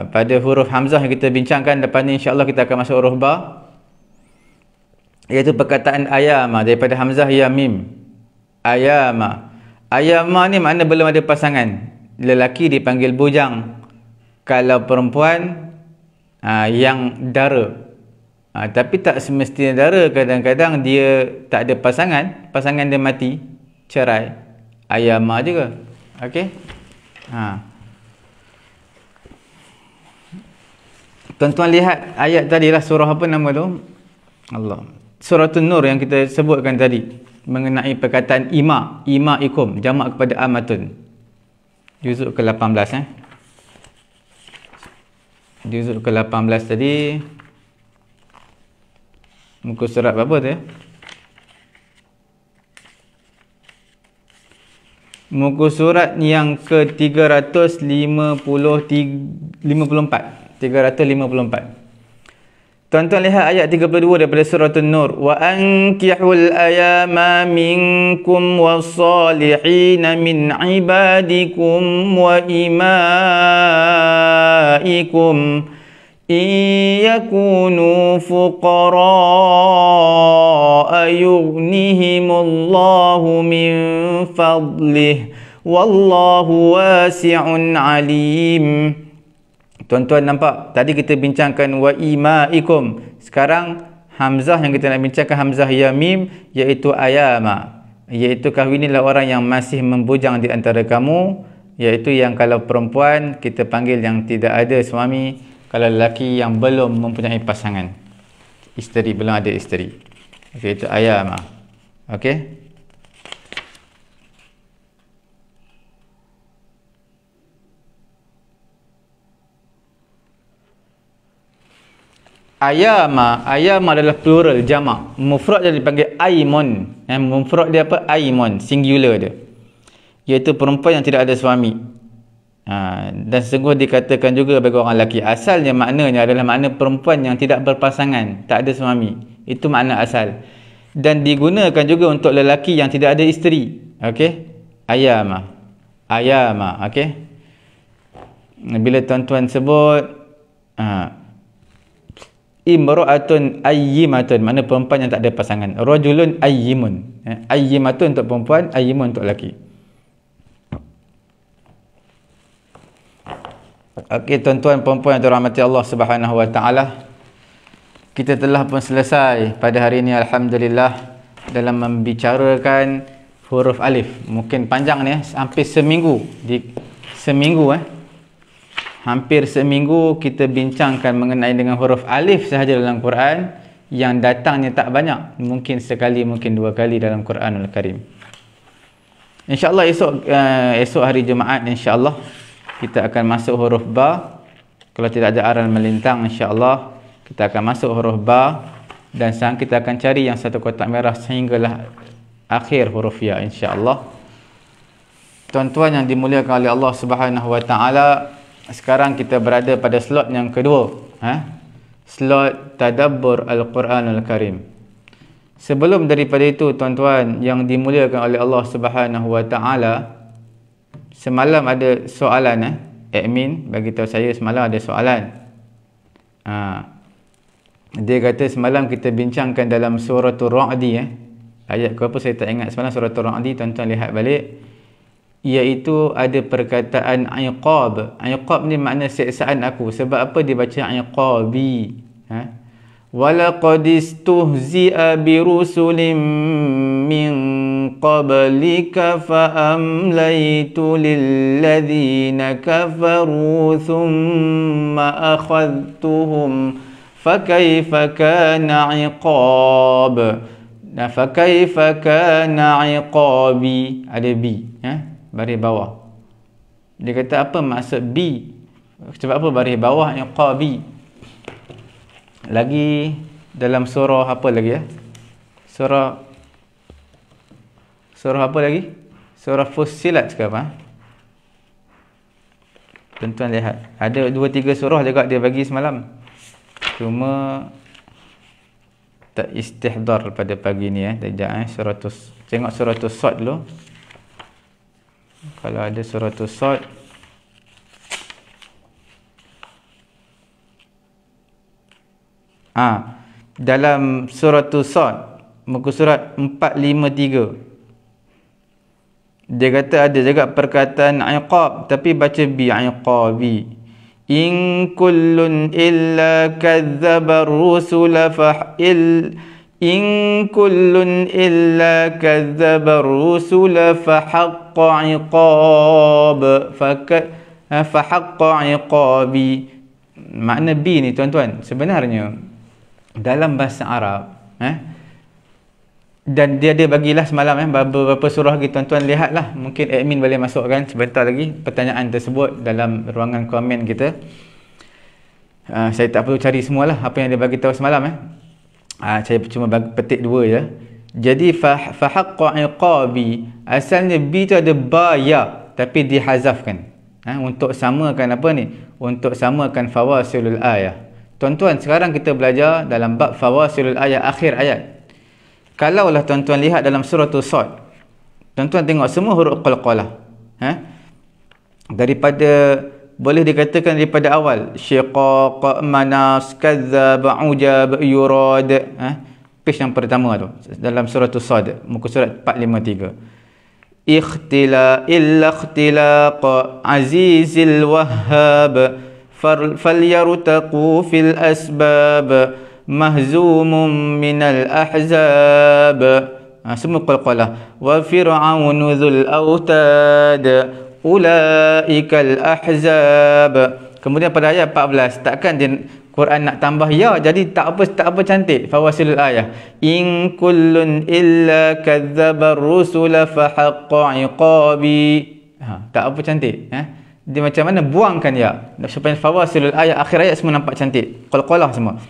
pada huruf hamzah yang kita bincangkan depan ni InsyaAllah kita akan masuk huruf ba iaitu perkataan ayama daripada hamzah ya mim. Ayama. Ayama ni makna belum ada pasangan. Lelaki dipanggil bujang. Kalau perempuan ha, yang dara Ha, tapi tak semestinya darah kadang-kadang dia tak ada pasangan, pasangan dia mati, cerai. Ayah mak juga. Okey. Ha. Tuan-tuan lihat ayat tadi lah surah apa nama tu? Allah. Surah Nur yang kita sebutkan tadi mengenai perkataan ima, ima ikum jama' kepada amatun. Juzuk ke-18 eh. Juzuk ke-18 tadi Muka serat berapa tu ya? Muka surat yang ke 354 354 Tuan-tuan lihat ayat 32 daripada surah An-Nur Wa ankihul ayama minkum wa salihina min ibadikum wa imaikum Wa imaikum يكونوا فقراء يغنيهم الله من فضله والله واسع عليم. Tuan-tuan nampak tadi kita bincangkan wa imaikum. Sekarang hamzah yang kita nak bincangkan hamzah ya mim iaitu ayama. Iaitu kahwinilah orang yang masih membujang di antara kamu iaitu yang kalau perempuan kita panggil yang tidak ada suami kalau lelaki yang belum mempunyai pasangan isteri belum ada isteri okey itu ayah lah. ma okey Ayama, ah, ayama adalah plural jama. Mufrad dia dipanggil aimun. Yang mufrad dia apa? Aimun, singular dia. Iaitu perempuan yang tidak ada suami. Ha, dan sungguh dikatakan juga bagi orang lelaki asalnya maknanya adalah makna perempuan yang tidak berpasangan, tak ada suami. Itu makna asal. Dan digunakan juga untuk lelaki yang tidak ada isteri. Okey. Ayama. Ayama, okey. Bila tuan-tuan sebut ha, imra'atun ayyimatun mana perempuan yang tak ada pasangan rajulun ayyimun eh, ayyimatun untuk perempuan ayyimun untuk lelaki Okey tuan-tuan puan-puan yang dirahmati Allah Subhanahu Wa Taala. Kita telah pun selesai pada hari ini alhamdulillah dalam membicarakan huruf alif. Mungkin panjang ni eh. hampir seminggu di seminggu eh. Hampir seminggu kita bincangkan mengenai dengan huruf alif sahaja dalam Quran yang datangnya tak banyak. Mungkin sekali mungkin dua kali dalam Quranul Karim. Insya-Allah esok uh, esok hari Jumaat insya-Allah kita akan masuk huruf ba kalau tidak ada aral melintang insyaallah kita akan masuk huruf ba dan sekarang kita akan cari yang satu kotak merah sehinggalah akhir huruf ya insyaallah tuan-tuan yang dimuliakan oleh Allah Subhanahu wa taala sekarang kita berada pada slot yang kedua ha? slot tadabbur al quran al Karim sebelum daripada itu tuan-tuan yang dimuliakan oleh Allah Subhanahu wa taala semalam ada soalan eh admin bagi tahu saya semalam ada soalan ha. dia kata semalam kita bincangkan dalam surah ar-ra'd eh ayat ke apa saya tak ingat semalam surah ar-ra'd tuan-tuan lihat balik iaitu ada perkataan iqab iqab ni makna seksaan aku sebab apa dia baca iqabi ha ولقد استهزئ برسل من قبلك فأمليت للذين كفروا ثم أخذتهم فكيف كان عقاب فكيف كان عقابي ada B ya baris bawah dia kata apa maksud B sebab apa baris bawah iqabi lagi dalam surah apa lagi ya surah surah apa lagi surah fusilat ke apa ha? tuan-tuan lihat ada dua tiga surah juga dia bagi semalam cuma tak istihdar pada pagi ni ya. eh sekejap eh surah tu tengok surah tu sot dulu kalau ada surah tu sot Ha, dalam surah tu Sod muka surat 453 dia kata ada juga perkataan iqab tapi baca bi iqabi in kullun illa kadzdzaba ar-rusul in kullun illa kadzdzaba ar-rusul fa haqqa iqab fa haqqa iqabi makna bi ni tuan-tuan sebenarnya dalam bahasa Arab eh, dan dia ada bagilah semalam eh, beberapa surah lagi tuan-tuan lihatlah mungkin admin boleh masukkan sebentar lagi pertanyaan tersebut dalam ruangan komen kita uh, saya tak perlu cari semualah apa yang dia bagi tahu semalam eh. Uh, saya cuma bagi, petik dua je jadi fahakku iqabi asalnya bi tu ada ba ya tapi dihazafkan eh, untuk samakan apa ni untuk samakan fawasilul ayah Tuan-tuan, sekarang kita belajar dalam bab fawasilul ayat, akhir ayat. Kalaulah tuan-tuan lihat dalam surah Tussod. Tuan-tuan tengok semua huruf qalqalah. Ha? Eh? Daripada, boleh dikatakan daripada awal. Syiqaq, manas, kazzab, ujab, yurad. Eh? Ha? Pes yang pertama tu. Dalam surah Tussod. Muka surat 453. Ikhtila illa ikhtilaq azizil wahhab. فليرتقوا في الأسباب مهزوم من الأحزاب سمو القلقلة وفرعون ذو الأوتاد أولئك الأحزاب Kemudian pada ayat 14 takkan dia Quran nak tambah ya jadi tak apa tak apa cantik Fawasil ayah in kullun illa kadzabar rusula fa haqqa iqabi ha, tak apa cantik eh? dia macam mana buangkan ya supaya fawasilul ayat akhir ayat semua nampak cantik qalqalah semua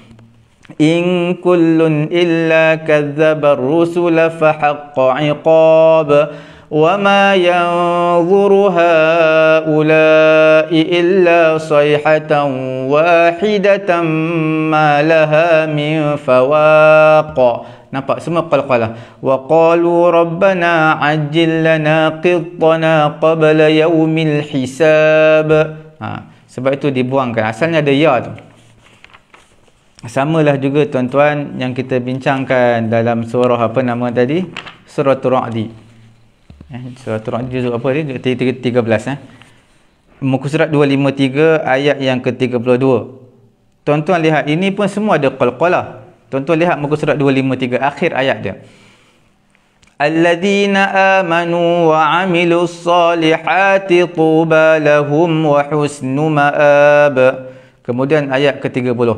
in kullun illa kadzdzaba ar-rusul fa haqqa 'iqab وَمَا يَنظُرُ هَؤُلَاءِ إِلَّا صَيْحَةً وَاحِدَةً مَا لَهَا مِنْ فَوَاقٍ Nampak semua qalqalah. Wa qalu rabbana ajil lana qittana qabla yaumil hisab. Ha, sebab itu dibuangkan. Asalnya ada ya tu. Samalah juga tuan-tuan yang kita bincangkan dalam surah apa nama tadi? Surah Ra'd. Eh, surah Ra'd juzuk apa ni? 13 eh. Muka surat 253 ayat yang ke-32. Tuan-tuan lihat ini pun semua ada qalqalah. Kol Tuan-tuan lihat muka surat 253 akhir ayat dia. Alladzina amanu wa amilus salihati tuba lahum wa husnu ma'ab. Kemudian ayat ke-30.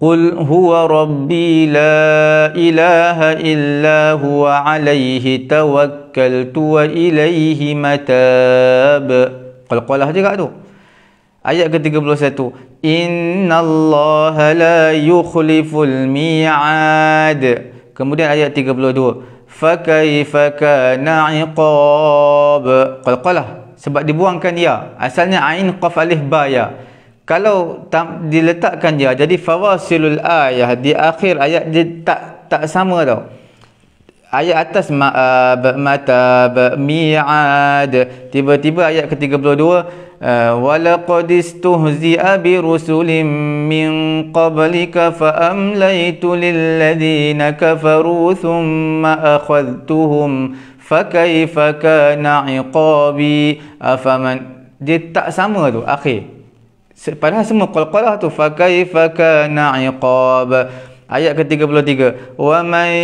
Qul huwa rabbi la ilaha illa huwa alaihi tawakkaltu wa ilaihi matab. Qalqalah juga tu. Ayat ke-31. Inna Allah la yukhliful mi'ad. Kemudian ayat 32. Fakaifa kana iqab. Qalqalah. Sebab dibuangkan ya. Asalnya ain qaf alif ba ya. Kalau tam, diletakkan ya. Jadi fawasilul ayah. Di akhir ayat dia tak tak sama tau. Ayat atas ma'ab, ah, matab, mi'ad. Tiba-tiba ayat ke-32. ولقد استهزئ برسل من قبلك فأمليت للذين كفروا ثم أخذتهم فكيف كان عقابي أفمن dia tak sama tu akhir padahal semua qalqalah tu fa kaifa kana iqab ayat ke-33 wa may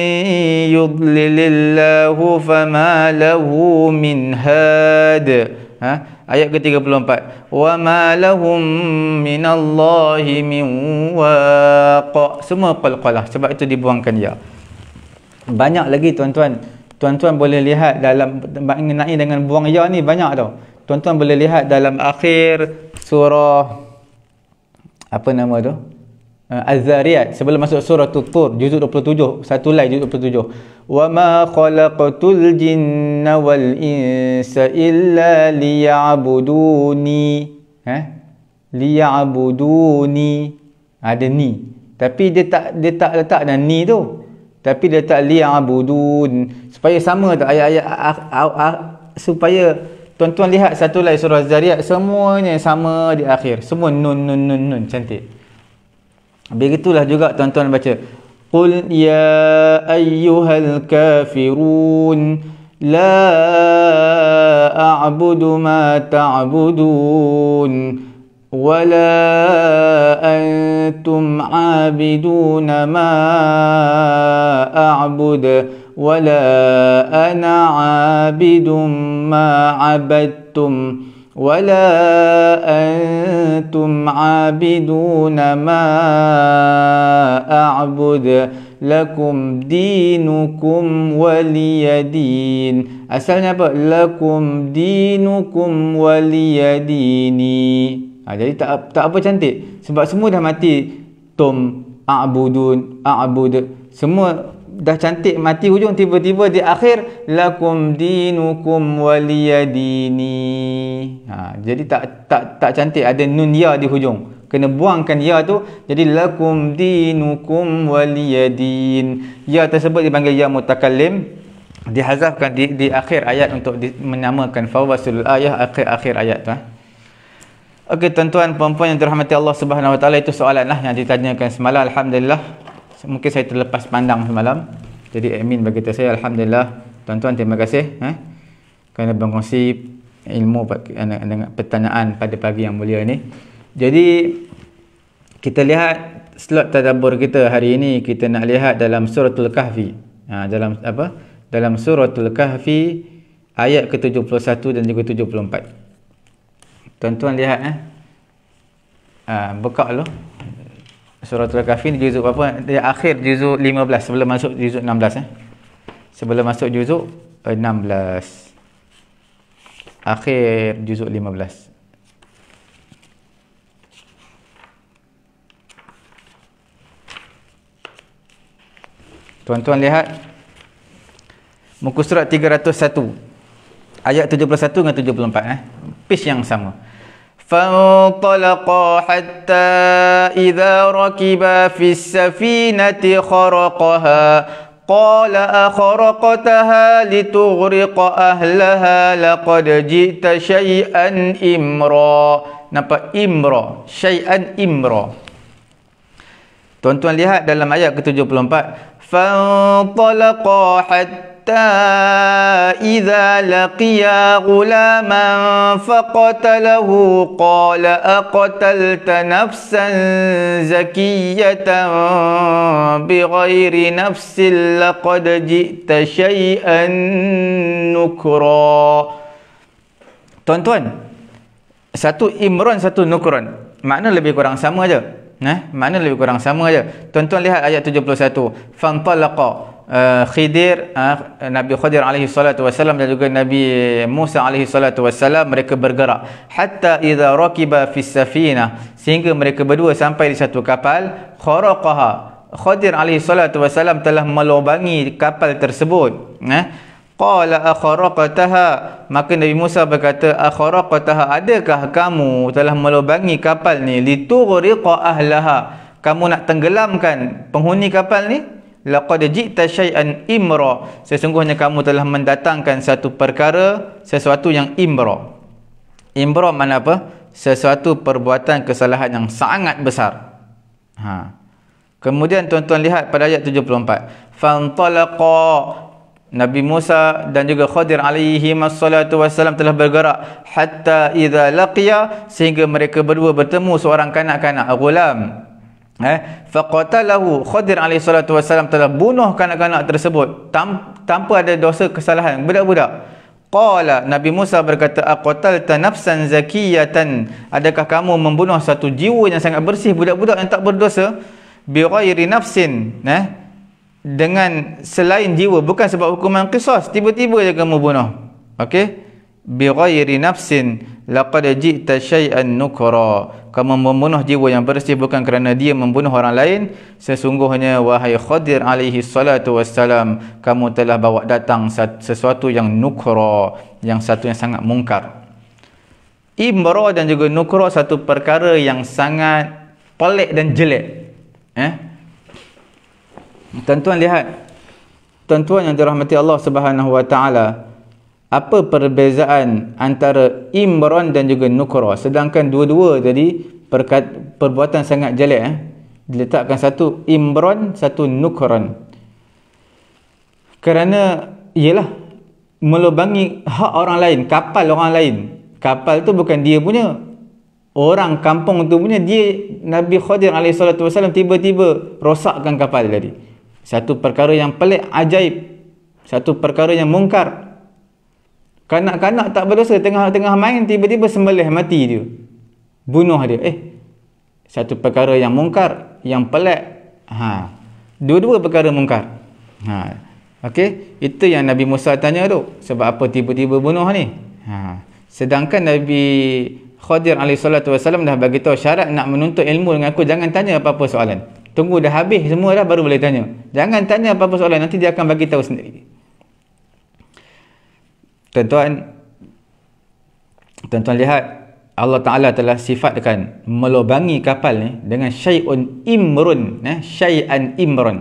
yudlilillahu fama lahu min had ha ayat ke-34 wa ma lahum minallahi min waq semua qalqalah sebab itu dibuangkan ya banyak lagi tuan-tuan tuan-tuan boleh lihat dalam mengenai dengan buang ya ni banyak tau tuan-tuan boleh lihat dalam akhir surah apa nama tu uh, Az-Zariyat sebelum masuk surah Tur juzuk 27 satu lain juzuk 27 wa ma khalaqatul jinna wal insa illa liya'buduni ha eh? liya'buduni ada ni tapi dia tak dia tak letak dan ni tu tapi dia tak liya'budun supaya sama tak ayat-ayat supaya tuan-tuan lihat satu lagi surah Zariyat semuanya sama di akhir semua nun nun nun nun cantik Begitulah juga tuan-tuan baca. Qul ya ayyuhal kafirun la a'budu ma ta'budun wa la antum 'abiduna ma a'bud wa la ana 'abidum ma 'abadtum ولا أنتم عابدون ما أعبد لكم دينكم ولي دين asalnya apa lakum dinukum ولي ديني ha, jadi tak tak apa cantik sebab semua dah mati tum a'budun a'bud semua dah cantik mati hujung tiba-tiba di akhir lakum dinukum waliyadini. Ha jadi tak tak tak cantik ada nun ya di hujung. Kena buangkan ya tu jadi lakum dinukum waliyadin. Ya tersebut dipanggil ya mutakallim dihazafkan di, di akhir ayat untuk di, menyamakan fawasul ayah akhir-akhir ayat tu. Eh. Okey tuan-tuan puan-puan yang dirahmati Allah Subhanahu Wa Taala itu soalanlah yang ditanyakan semalam alhamdulillah mungkin saya terlepas pandang semalam. Jadi admin bagi kita saya alhamdulillah. Tuan-tuan terima kasih eh kerana berkongsi ilmu dengan pertanyaan pada pagi yang mulia ini. Jadi kita lihat slot tadabbur kita hari ini kita nak lihat dalam suratul kahfi. Ha, dalam apa? Dalam suratul kahfi ayat ke-71 dan juga 74. Tuan-tuan lihat eh. Ha, buka dulu. Suratul Kafir ni juzuk berapa? dia akhir juzuk 15 sebelum masuk juzuk 16 eh. Sebelum masuk juzuk 16. Eh, akhir juzuk 15. Tuan-tuan lihat muka surat 301 ayat 71 dengan 74 eh page yang sama. فانطلقا حتى إذا ركبا في السفينة خرقها قال أخرقتها لتغرق أهلها لقد جئت شيئا إمرا نبا إمرا شيئا إمرا Tuan-tuan lihat dalam ayat ke-74 فانطلقا حتى حتى إذا لقيا غلاما فقتله قال أقتلت نفسا زكية بغير نفس لقد جئت شيئا نكرا تون تون satu Imron satu nukron. makna lebih kurang sama aja Nah, eh? mana lebih kurang sama aja. Tonton lihat ayat 71. Fantalaqa uh, Khidir uh, Nabi Khidir alaihi salatu wasallam dan juga Nabi Musa alaihi salatu wasallam mereka bergerak hatta idza rakiba fi safina sehingga mereka berdua sampai di satu kapal kharaqaha Khidir alaihi salatu wasallam telah melobangi kapal tersebut eh qala akharaqataha maka Nabi Musa berkata akharaqataha adakah kamu telah melobangi kapal ni lituriqa ahlaha kamu nak tenggelamkan penghuni kapal ni laqad ji'ta syai'an imra sesungguhnya kamu telah mendatangkan satu perkara sesuatu yang imra imra mana apa sesuatu perbuatan kesalahan yang sangat besar ha kemudian tuan-tuan lihat pada ayat 74 fantalaqa Nabi Musa dan juga Khadir alaihi wassalatu wassalam telah bergerak hatta idza laqiya sehingga mereka berdua bertemu seorang kanak-kanak gulam Eh, faqatalahu Khadir alaihi wasallam telah bunuh kanak-kanak tersebut tam, tanpa ada dosa kesalahan budak-budak. Qala Nabi Musa berkata aqatalta nafsan zakiyatan adakah kamu membunuh satu jiwa yang sangat bersih budak-budak yang tak berdosa bi ghairi nafsin eh dengan selain jiwa bukan sebab hukuman qisas tiba-tiba saja kamu bunuh Okay, bi ghairi nafsin laqad ji'ta syai'an nukra kamu membunuh jiwa yang bersih bukan kerana dia membunuh orang lain sesungguhnya wahai khadir alaihi salatu wassalam kamu telah bawa datang sesuatu yang nukra yang satu yang sangat mungkar imra dan juga nukra satu perkara yang sangat pelik dan jelek eh tuan-tuan lihat tuan-tuan yang dirahmati Allah Subhanahu wa taala apa perbezaan antara Imron dan juga nukra sedangkan dua-dua tadi perbuatan sangat jelek eh? diletakkan satu Imron, satu nukran kerana ialah melubangi hak orang lain kapal orang lain kapal tu bukan dia punya orang kampung tu punya dia Nabi Khadir SAW tiba-tiba rosakkan kapal tadi satu perkara yang pelik ajaib satu perkara yang mungkar Kanak-kanak tak berdosa tengah-tengah main tiba-tiba sembelih mati dia. Bunuh dia. Eh. Satu perkara yang mungkar, yang pelik. Ha. Dua-dua perkara mungkar. Ha. Okey, itu yang Nabi Musa tanya tu. Sebab apa tiba-tiba bunuh ni? Ha. Sedangkan Nabi Khadir alaihi salatu wasallam dah bagi tahu syarat nak menuntut ilmu dengan aku jangan tanya apa-apa soalan. Tunggu dah habis semua dah baru boleh tanya. Jangan tanya apa-apa soalan nanti dia akan bagi tahu sendiri. Tuan-tuan Tuan-tuan lihat Allah Ta'ala telah sifatkan Melobangi kapal ni Dengan syai'un imrun eh? Syai'an imrun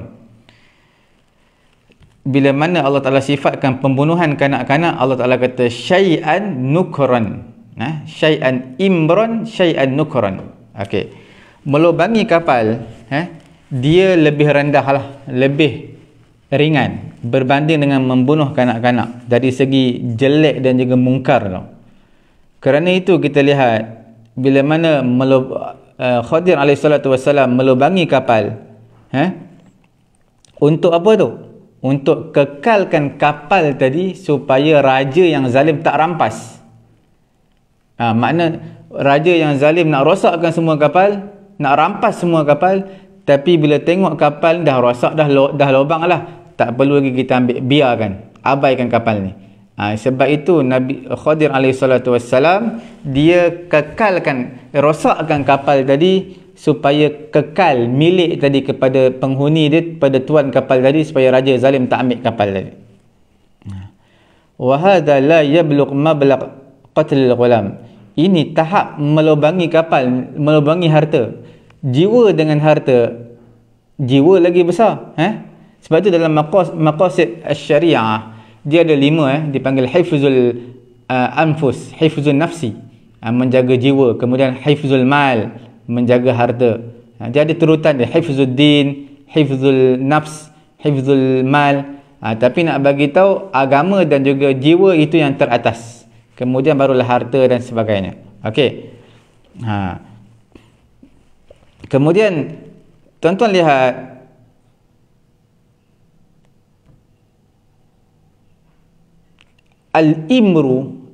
Bila mana Allah Ta'ala sifatkan Pembunuhan kanak-kanak Allah Ta'ala kata Syai'an nukran eh? Syai'an imrun Syai'an nukran Okay Melobangi kapal eh? Dia lebih rendah lah Lebih ringan berbanding dengan membunuh kanak-kanak dari segi jelek dan juga mungkar tau. Kerana itu kita lihat bila mana melub, uh, eh, Khadir alaihi melubangi kapal. Eh? Untuk apa tu? Untuk kekalkan kapal tadi supaya raja yang zalim tak rampas. Ah ha, makna raja yang zalim nak rosakkan semua kapal, nak rampas semua kapal, tapi bila tengok kapal dah rosak, dah lo, dah lubang lah. Tak perlu lagi kita ambil. Biarkan. Abaikan kapal ni. Ha, sebab itu Nabi Khadir SAW dia kekalkan, rosakkan kapal tadi supaya kekal milik tadi kepada penghuni dia, kepada tuan kapal tadi supaya Raja Zalim tak ambil kapal tadi. Ha. Wahada la yablug mablaq qatil ghulam. Ini tahap melobangi kapal, melobangi harta jiwa dengan harta jiwa lagi besar eh sebab tu dalam maqas maqasid syariah dia ada lima eh dipanggil hifzul uh, anfus hifzul nafsi uh, menjaga jiwa kemudian hifzul mal menjaga harta uh, dia ada turutan dia hifzul din hifzul nafs hifzul mal uh, tapi nak bagi tahu agama dan juga jiwa itu yang teratas kemudian barulah harta dan sebagainya okey ha uh. Kemudian tuan-tuan lihat al-imru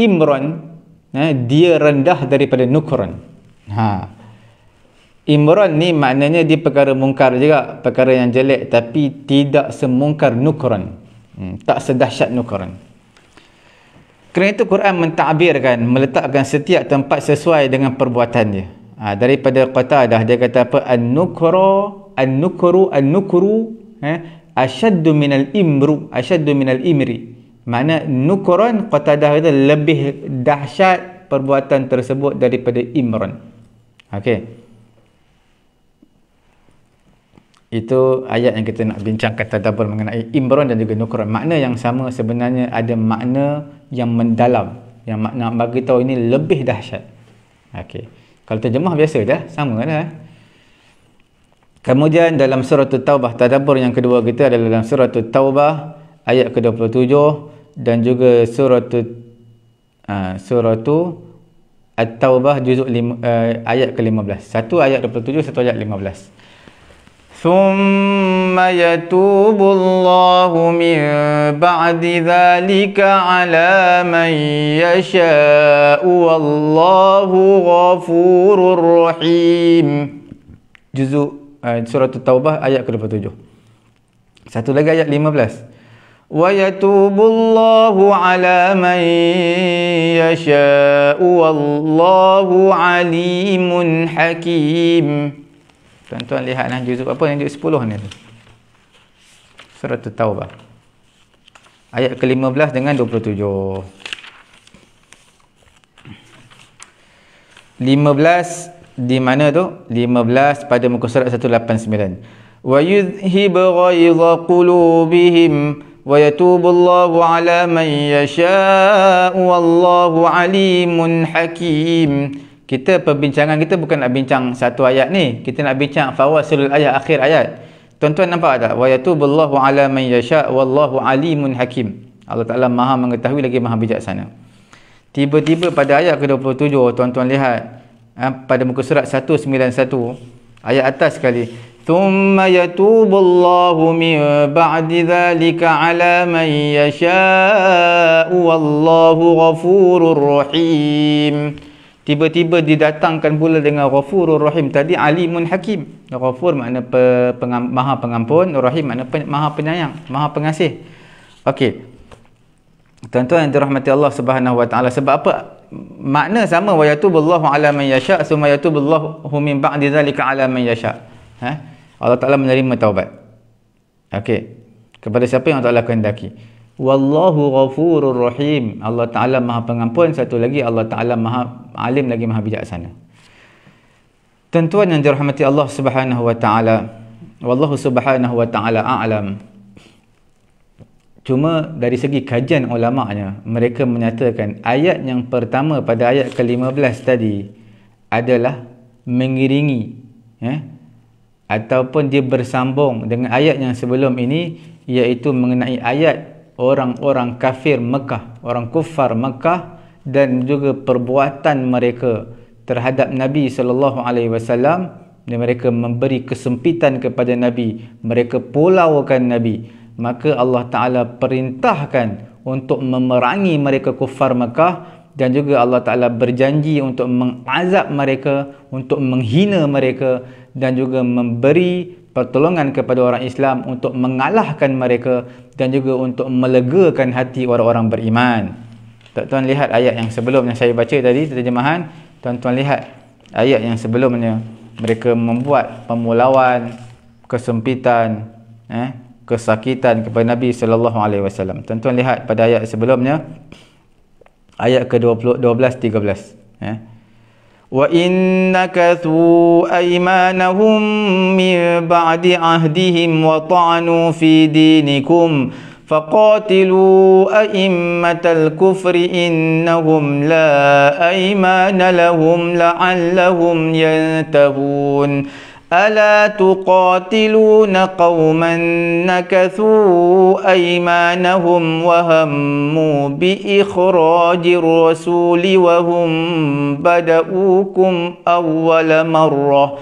imran eh, dia rendah daripada nukran. Ha. Imran ni maknanya dia perkara mungkar juga, perkara yang jelek tapi tidak semungkar nukran. Hmm, tak sedahsyat nukran. Kerana itu Quran mentakbirkan, meletakkan setiap tempat sesuai dengan perbuatannya. Ha, daripada Qatadah dia kata apa? An-nukru an-nukru an-nukru eh? Ha, asyaddu min al-imru asyaddu min al-imri. Mana nukran Qatadah itu lebih dahsyat perbuatan tersebut daripada imran. Okey. Itu ayat yang kita nak bincang kata tadabbur mengenai imran dan juga nukran. Makna yang sama sebenarnya ada makna yang mendalam yang makna bagi tahu ini lebih dahsyat. Okey. Kalau terjemah biasa dah, sama kan? dah. Eh. Kemudian dalam surah Taubah tadabbur yang kedua kita adalah dalam surah Taubah ayat ke-27 dan juga surah tu uh, ah, surah tu At-Taubah juzuk lima, uh, ayat ke-15. Satu ayat 27, satu ayat ثم يتوب الله من بعد ذلك على من يشاء والله غفور رحيم جزء آية سورة التوبة آية ayat ke-27. Satu lagi ayat 15. وَيَتُوبُ اللَّهُ عَلَى مَن يَشَاءُ وَاللَّهُ عَلِيمٌ حَكِيمٌ Tuan-tuan lihatlah juz apa yang juz 10 ni. Surah At-Taubah. Ayat ke-15 dengan 27. 15 di mana tu? 15 pada muka surat 189. Wa yuzhib ghayza qulubihim wa yatubu Allahu ala man yasha'u wallahu alimun hakim kita perbincangan kita bukan nak bincang satu ayat ni kita nak bincang fawasul ayat akhir ayat tuan-tuan nampak tak wa yatubullahu ala man yasha' wallahu alimun hakim Allah Ta'ala maha mengetahui lagi maha bijaksana tiba-tiba pada ayat ke-27 tuan-tuan lihat ha, pada muka surat 191 ayat atas sekali thumma yatubullahu min ba'di dhalika ala man yasha'u wallahu ghafurur rahim Tiba-tiba didatangkan pula dengan Ghafurur Rahim tadi Alimun Hakim. Ghafur makna pe, pengam, Maha Pengampun, Rahim makna pe, Maha Penyayang, Maha Pengasih. Okey. Tuan-tuan yang dirahmati Allah Subhanahu Wa Taala sebab apa? Makna sama wa yatubullahu ala man yasha' thumma yatubullahu min ba'di zalika ala man yasha'. Ha? Allah Taala menerima taubat. Okey. Kepada siapa yang Allah Taala kehendaki? Wallahu ghafurur rahim. Allah Ta'ala maha pengampun. Satu lagi Allah Ta'ala maha alim lagi maha bijaksana. Tentuan yang dirahmati Allah Subhanahu Wa Ta'ala. Wallahu Subhanahu Wa Ta'ala a'lam. Cuma dari segi kajian ulama'nya, mereka menyatakan ayat yang pertama pada ayat ke-15 tadi adalah mengiringi. Ya? Ataupun dia bersambung dengan ayat yang sebelum ini iaitu mengenai ayat orang-orang kafir Mekah, orang kufar Mekah dan juga perbuatan mereka terhadap Nabi sallallahu alaihi wasallam dan mereka memberi kesempitan kepada Nabi, mereka pulaukan Nabi. Maka Allah Taala perintahkan untuk memerangi mereka kufar Mekah dan juga Allah Taala berjanji untuk mengazab mereka, untuk menghina mereka dan juga memberi pertolongan kepada orang Islam untuk mengalahkan mereka dan juga untuk melegakan hati orang-orang beriman. Tuan-tuan lihat ayat yang sebelumnya saya baca tadi terjemahan. Tuan-tuan lihat ayat yang sebelumnya mereka membuat pemulawan, kesempitan, eh, kesakitan kepada Nabi sallallahu alaihi wasallam. Tuan-tuan lihat pada ayat sebelumnya ayat ke-12 13 eh. وإن نكثوا أيمانهم من بعد عهدهم وطعنوا في دينكم فقاتلوا أئمة الكفر إنهم لا أيمان لهم لعلهم ينتهون ألا تقاتلون قوما نكثوا أيمانهم وهموا بإخراج الرسول وهم بدؤوكم أول مرة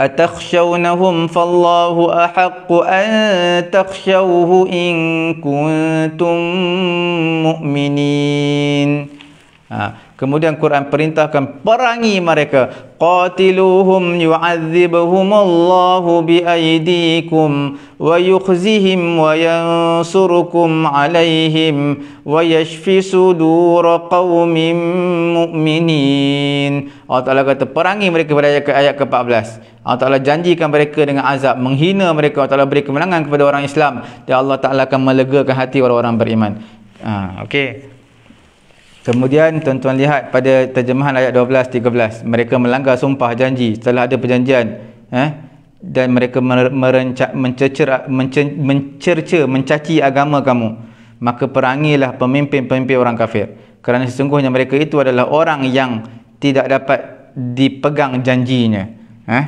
أتخشونهم فالله أحق أن تخشوه إن كنتم مؤمنين آه. Kemudian Quran perintahkan perangi mereka. Qatiluhum yu'adzibuhumullahu bi'aidikum wa yukhzihim wa yansurukum alaihim wa yashfi sudura qawmin mu'minin. Allah Ta'ala kata perangi mereka pada ayat ke-14. Ayat ke Allah Ta'ala janjikan mereka dengan azab, menghina mereka. Allah Ta'ala beri kemenangan kepada orang Islam. Dan Allah Ta'ala akan melegakan hati orang-orang beriman. Ah, ha, okay. Kemudian tuan-tuan lihat pada terjemahan ayat 12 13 mereka melanggar sumpah janji setelah ada perjanjian eh dan mereka merencak mencecer mencerca mencaci agama kamu maka perangilah pemimpin-pemimpin orang kafir kerana sesungguhnya mereka itu adalah orang yang tidak dapat dipegang janjinya eh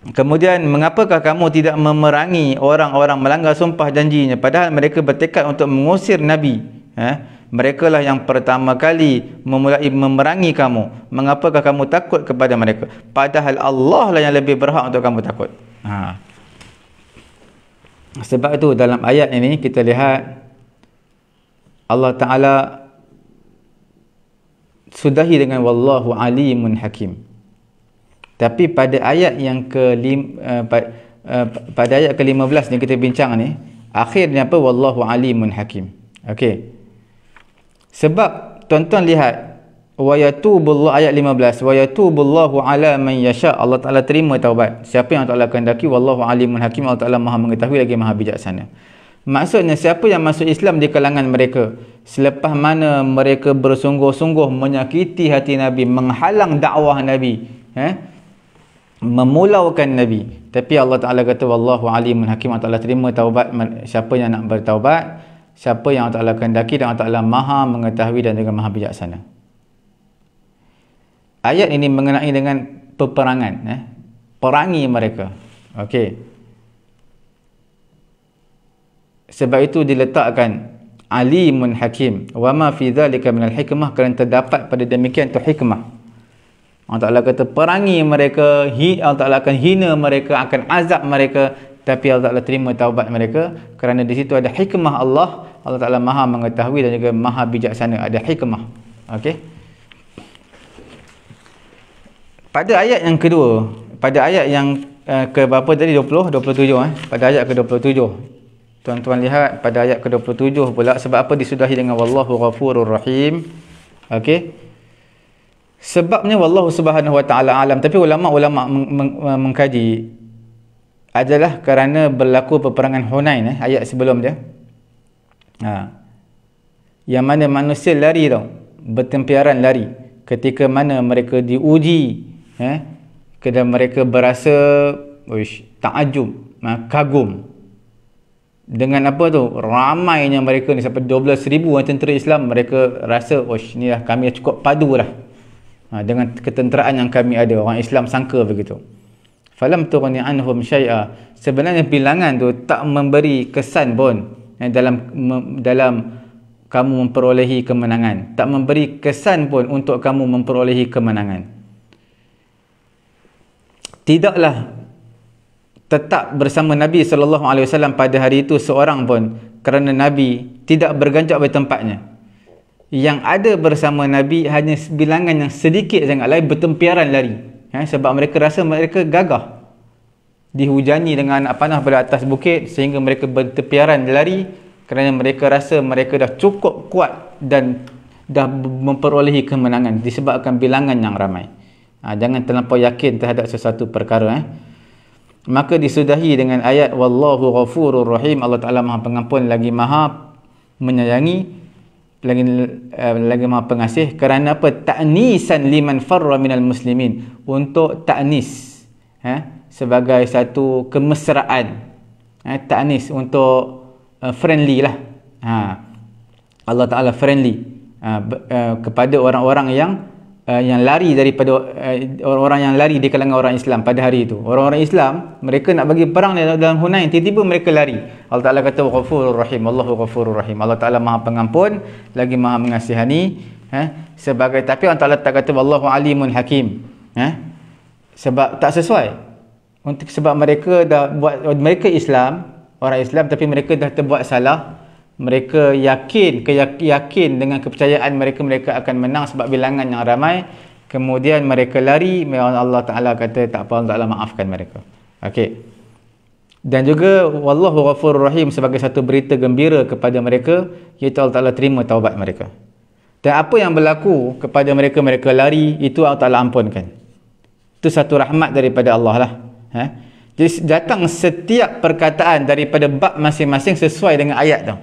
Kemudian mengapakah kamu tidak memerangi orang-orang melanggar sumpah janjinya padahal mereka bertekad untuk mengusir nabi eh, ha? mereka lah yang pertama kali memulai memerangi kamu mengapakah kamu takut kepada mereka padahal Allah lah yang lebih berhak untuk kamu takut ha. sebab itu dalam ayat ini kita lihat Allah Ta'ala sudahi dengan wallahu alimun hakim tapi pada ayat yang ke eh, eh, pada ayat ke-15 yang kita bincang ni akhirnya apa wallahu alimun hakim okey sebab tuan-tuan lihat wa yatubullah ayat 15 wa yatubullahu ala man yasha Allah Taala terima taubat siapa yang Allah kehendaki wallahu alimun hakim Allah Taala Maha mengetahui lagi Maha bijaksana maksudnya siapa yang masuk Islam di kalangan mereka selepas mana mereka bersungguh-sungguh menyakiti hati nabi menghalang dakwah nabi eh memulaukan nabi tapi Allah Taala kata wallahu alimun hakim Allah Taala terima taubat siapa yang nak bertaubat siapa yang Allah Ta'ala kendaki dan Allah Ta'ala maha mengetahui dan juga maha bijaksana ayat ini mengenai dengan peperangan eh? perangi mereka ok sebab itu diletakkan alimun hakim wa ma fi dhalika minal hikmah kerana terdapat pada demikian tu hikmah Allah Ta'ala kata perangi mereka Allah Ta'ala akan hina mereka akan azab mereka tapi Allah Ta'ala terima taubat mereka kerana di situ ada hikmah Allah Allah Ta'ala maha mengetahui dan juga maha bijaksana ada hikmah ok pada ayat yang kedua pada ayat yang uh, ke berapa tadi 20 27 eh pada ayat ke 27 tuan-tuan lihat pada ayat ke 27 pula sebab apa disudahi dengan wallahu ghafurur rahim ok sebabnya wallahu subhanahu wa ta'ala alam tapi ulama-ulama meng- meng- meng- eh, mengkaji adalah kerana berlaku peperangan Hunain eh, ayat sebelum dia Ha. Yang mana manusia lari tau. Bertempiaran lari. Ketika mana mereka diuji. Eh? Kedah mereka berasa uish, takajub. Ha, kagum. Dengan apa tu? Ramainya mereka ni sampai 12 ribu tentera Islam. Mereka rasa uish, ni lah, kami cukup padu lah. Ha, dengan ketenteraan yang kami ada. Orang Islam sangka begitu. Falam turuni anhum syai'ah. Sebenarnya bilangan tu tak memberi kesan pun yang eh, dalam dalam kamu memperolehi kemenangan tak memberi kesan pun untuk kamu memperolehi kemenangan tidaklah tetap bersama Nabi sallallahu alaihi wasallam pada hari itu seorang pun kerana Nabi tidak berganjak pada tempatnya yang ada bersama Nabi hanya bilangan yang sedikit sangat lain bertempiaran lari ya, sebab mereka rasa mereka gagah dihujani dengan anak panah pada atas bukit sehingga mereka bertepiaran lari kerana mereka rasa mereka dah cukup kuat dan dah memperolehi kemenangan disebabkan bilangan yang ramai. Ha, jangan terlampau yakin terhadap sesuatu perkara eh. Maka disudahi dengan ayat wallahu ghafurur rahim Allah Taala Maha Pengampun lagi Maha menyayangi lagi uh, lagi Maha Pengasih kerana apa? Ta'nisan liman farra minal muslimin untuk ta'nis. Ha? sebagai satu kemesraan eh, taknis untuk uh, friendly lah ha. Allah Ta'ala friendly uh, uh, kepada orang-orang yang uh, yang lari daripada orang-orang uh, yang lari di kalangan orang Islam pada hari itu orang-orang Islam mereka nak bagi perang dalam Hunain tiba-tiba mereka lari Allah Ta'ala kata ghafurur rahim Allahu ghafurur rahim Allah Ta'ala maha pengampun lagi maha mengasihani eh, sebagai tapi Allah Ta'ala tak kata wallahu alimun hakim eh, sebab tak sesuai untuk sebab mereka dah buat mereka Islam orang Islam tapi mereka dah terbuat salah mereka yakin keyakin dengan kepercayaan mereka mereka akan menang sebab bilangan yang ramai kemudian mereka lari mohon Allah Taala kata tak apa Allah maafkan mereka okey dan juga wallahu ghafurur rahim sebagai satu berita gembira kepada mereka ya Allah Taala terima taubat mereka dan apa yang berlaku kepada mereka mereka lari itu Allah Taala ampunkan itu satu rahmat daripada Allah lah. Eh? Jadi datang setiap perkataan daripada bab masing-masing sesuai dengan ayat tu.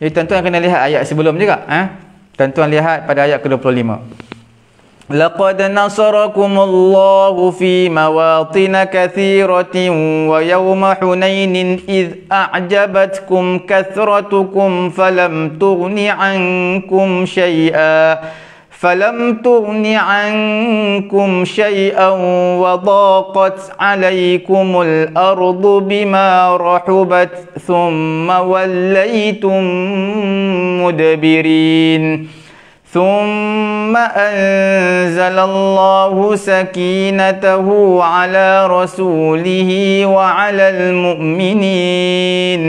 Jadi tuan-tuan kena lihat ayat sebelum juga. Eh? Tuan-tuan lihat pada ayat ke-25. لقد نصركم الله في مواطن كثيرة ويوم حنين إذ أعجبتكم كثرتكم فلم تغن عنكم شيئا فلم تغن عنكم شيئا وضاقت عليكم الارض بما رحبت ثم وليتم مدبرين ثم انزل الله سكينته على رسوله وعلى المؤمنين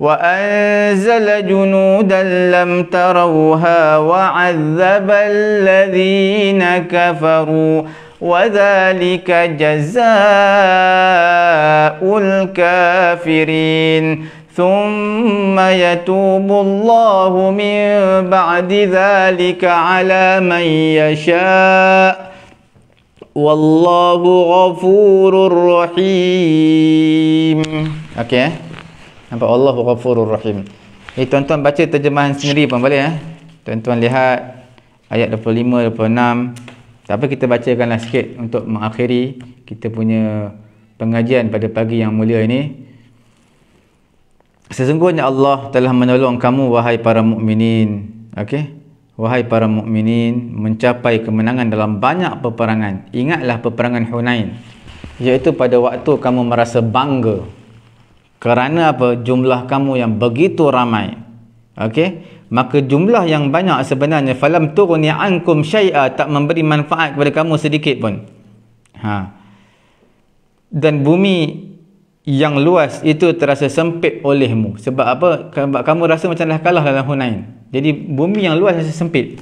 وأنزل جنودا لم تروها وعذب الذين كفروا وذلك جزاء الكافرين ثم يتوب الله من بعد ذلك على من يشاء والله غفور رحيم okay. Nampak Allahu Ghafurur Rahim. Eh tuan-tuan baca terjemahan sendiri pun boleh eh. Tuan-tuan lihat ayat 25 26. Tapi kita bacakanlah sikit untuk mengakhiri kita punya pengajian pada pagi yang mulia ini. Sesungguhnya Allah telah menolong kamu wahai para mukminin. Okey. Wahai para mukminin mencapai kemenangan dalam banyak peperangan. Ingatlah peperangan Hunain. Iaitu pada waktu kamu merasa bangga kerana apa? Jumlah kamu yang begitu ramai. Okey? Maka jumlah yang banyak sebenarnya falam turun ya'ankum syai'a tak memberi manfaat kepada kamu sedikit pun. Ha. Dan bumi yang luas itu terasa sempit olehmu. Sebab apa? Sebab kamu rasa macam dah kalah dalam Hunain. Jadi bumi yang luas rasa sempit.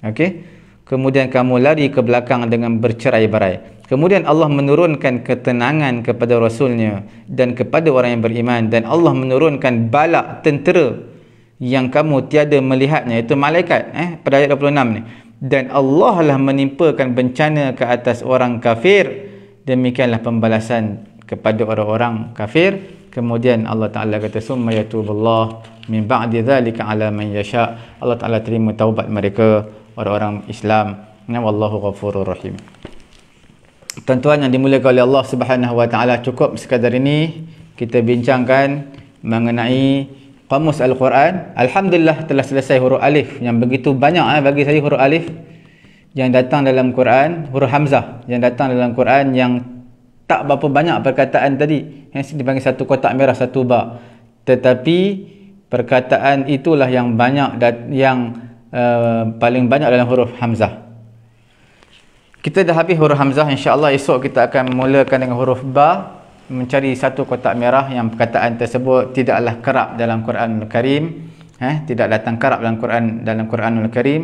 Okey? Kemudian kamu lari ke belakang dengan bercerai-berai. Kemudian Allah menurunkan ketenangan kepada Rasulnya dan kepada orang yang beriman dan Allah menurunkan balak tentera yang kamu tiada melihatnya itu malaikat eh pada ayat 26 ni dan Allah lah menimpakan bencana ke atas orang kafir demikianlah pembalasan kepada orang-orang kafir kemudian Allah Taala kata summa yatubullah min ba'di dhalika ala man yasha Allah Taala terima taubat mereka orang-orang Islam wallahu ghafurur rahim tuan-tuan yang dimuliakan oleh Allah Subhanahu Wa Taala cukup sekadar ini kita bincangkan mengenai kamus Al-Quran. Alhamdulillah telah selesai huruf alif yang begitu banyak eh, bagi saya huruf alif yang datang dalam Quran, huruf hamzah yang datang dalam Quran yang tak berapa banyak perkataan tadi. Yang sini dipanggil satu kotak merah satu ba. Tetapi perkataan itulah yang banyak dat- yang uh, paling banyak dalam huruf hamzah. Kita dah habis huruf Hamzah. InsyaAllah esok kita akan mulakan dengan huruf Ba. Mencari satu kotak merah yang perkataan tersebut tidaklah kerap dalam Quranul Karim. Eh, tidak datang kerap dalam Quran dalam Quranul Karim.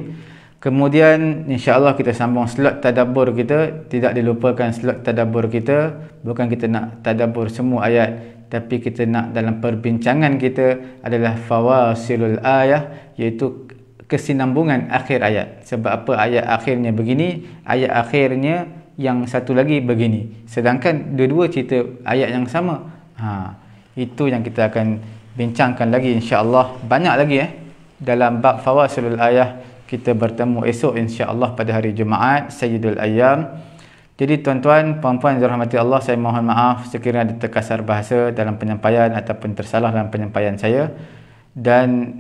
Kemudian insyaAllah kita sambung slot tadabur kita. Tidak dilupakan slot tadabur kita. Bukan kita nak tadabur semua ayat. Tapi kita nak dalam perbincangan kita adalah fawasilul ayah. Iaitu kesinambungan akhir ayat. Sebab apa ayat akhirnya begini, ayat akhirnya yang satu lagi begini. Sedangkan dua-dua cerita ayat yang sama. Ha, itu yang kita akan bincangkan lagi insya-Allah. Banyak lagi eh dalam bab fawasilul ayah kita bertemu esok insya-Allah pada hari Jumaat Sayyidul Ayyam. Jadi tuan-tuan, puan-puan yang dirahmati Allah, saya mohon maaf sekiranya ada terkasar bahasa dalam penyampaian ataupun tersalah dalam penyampaian saya. Dan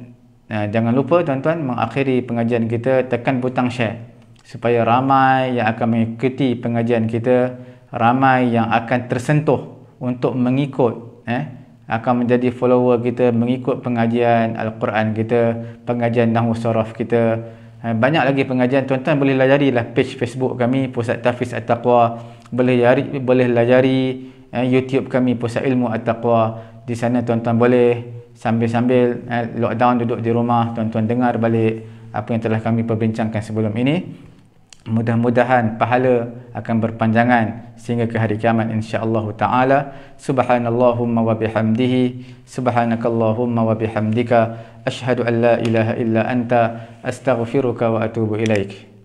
Eh, jangan lupa tuan-tuan mengakhiri pengajian kita tekan butang share supaya ramai yang akan mengikuti pengajian kita ramai yang akan tersentuh untuk mengikut eh akan menjadi follower kita mengikut pengajian Al-Quran kita pengajian Nahu Saraf kita eh, banyak lagi pengajian tuan-tuan boleh layari lah page Facebook kami Pusat Tafiz At-Taqwa boleh layari, boleh layari eh, YouTube kami Pusat Ilmu At-Taqwa di sana tuan-tuan boleh sambil-sambil eh, lockdown duduk di rumah tuan-tuan dengar balik apa yang telah kami perbincangkan sebelum ini mudah-mudahan pahala akan berpanjangan sehingga ke hari kiamat insya-Allah taala subhanallahumma wa bihamdihi subhanakallahumma wa bihamdika asyhadu alla la ilaha illa anta astaghfiruka wa atubu ilaika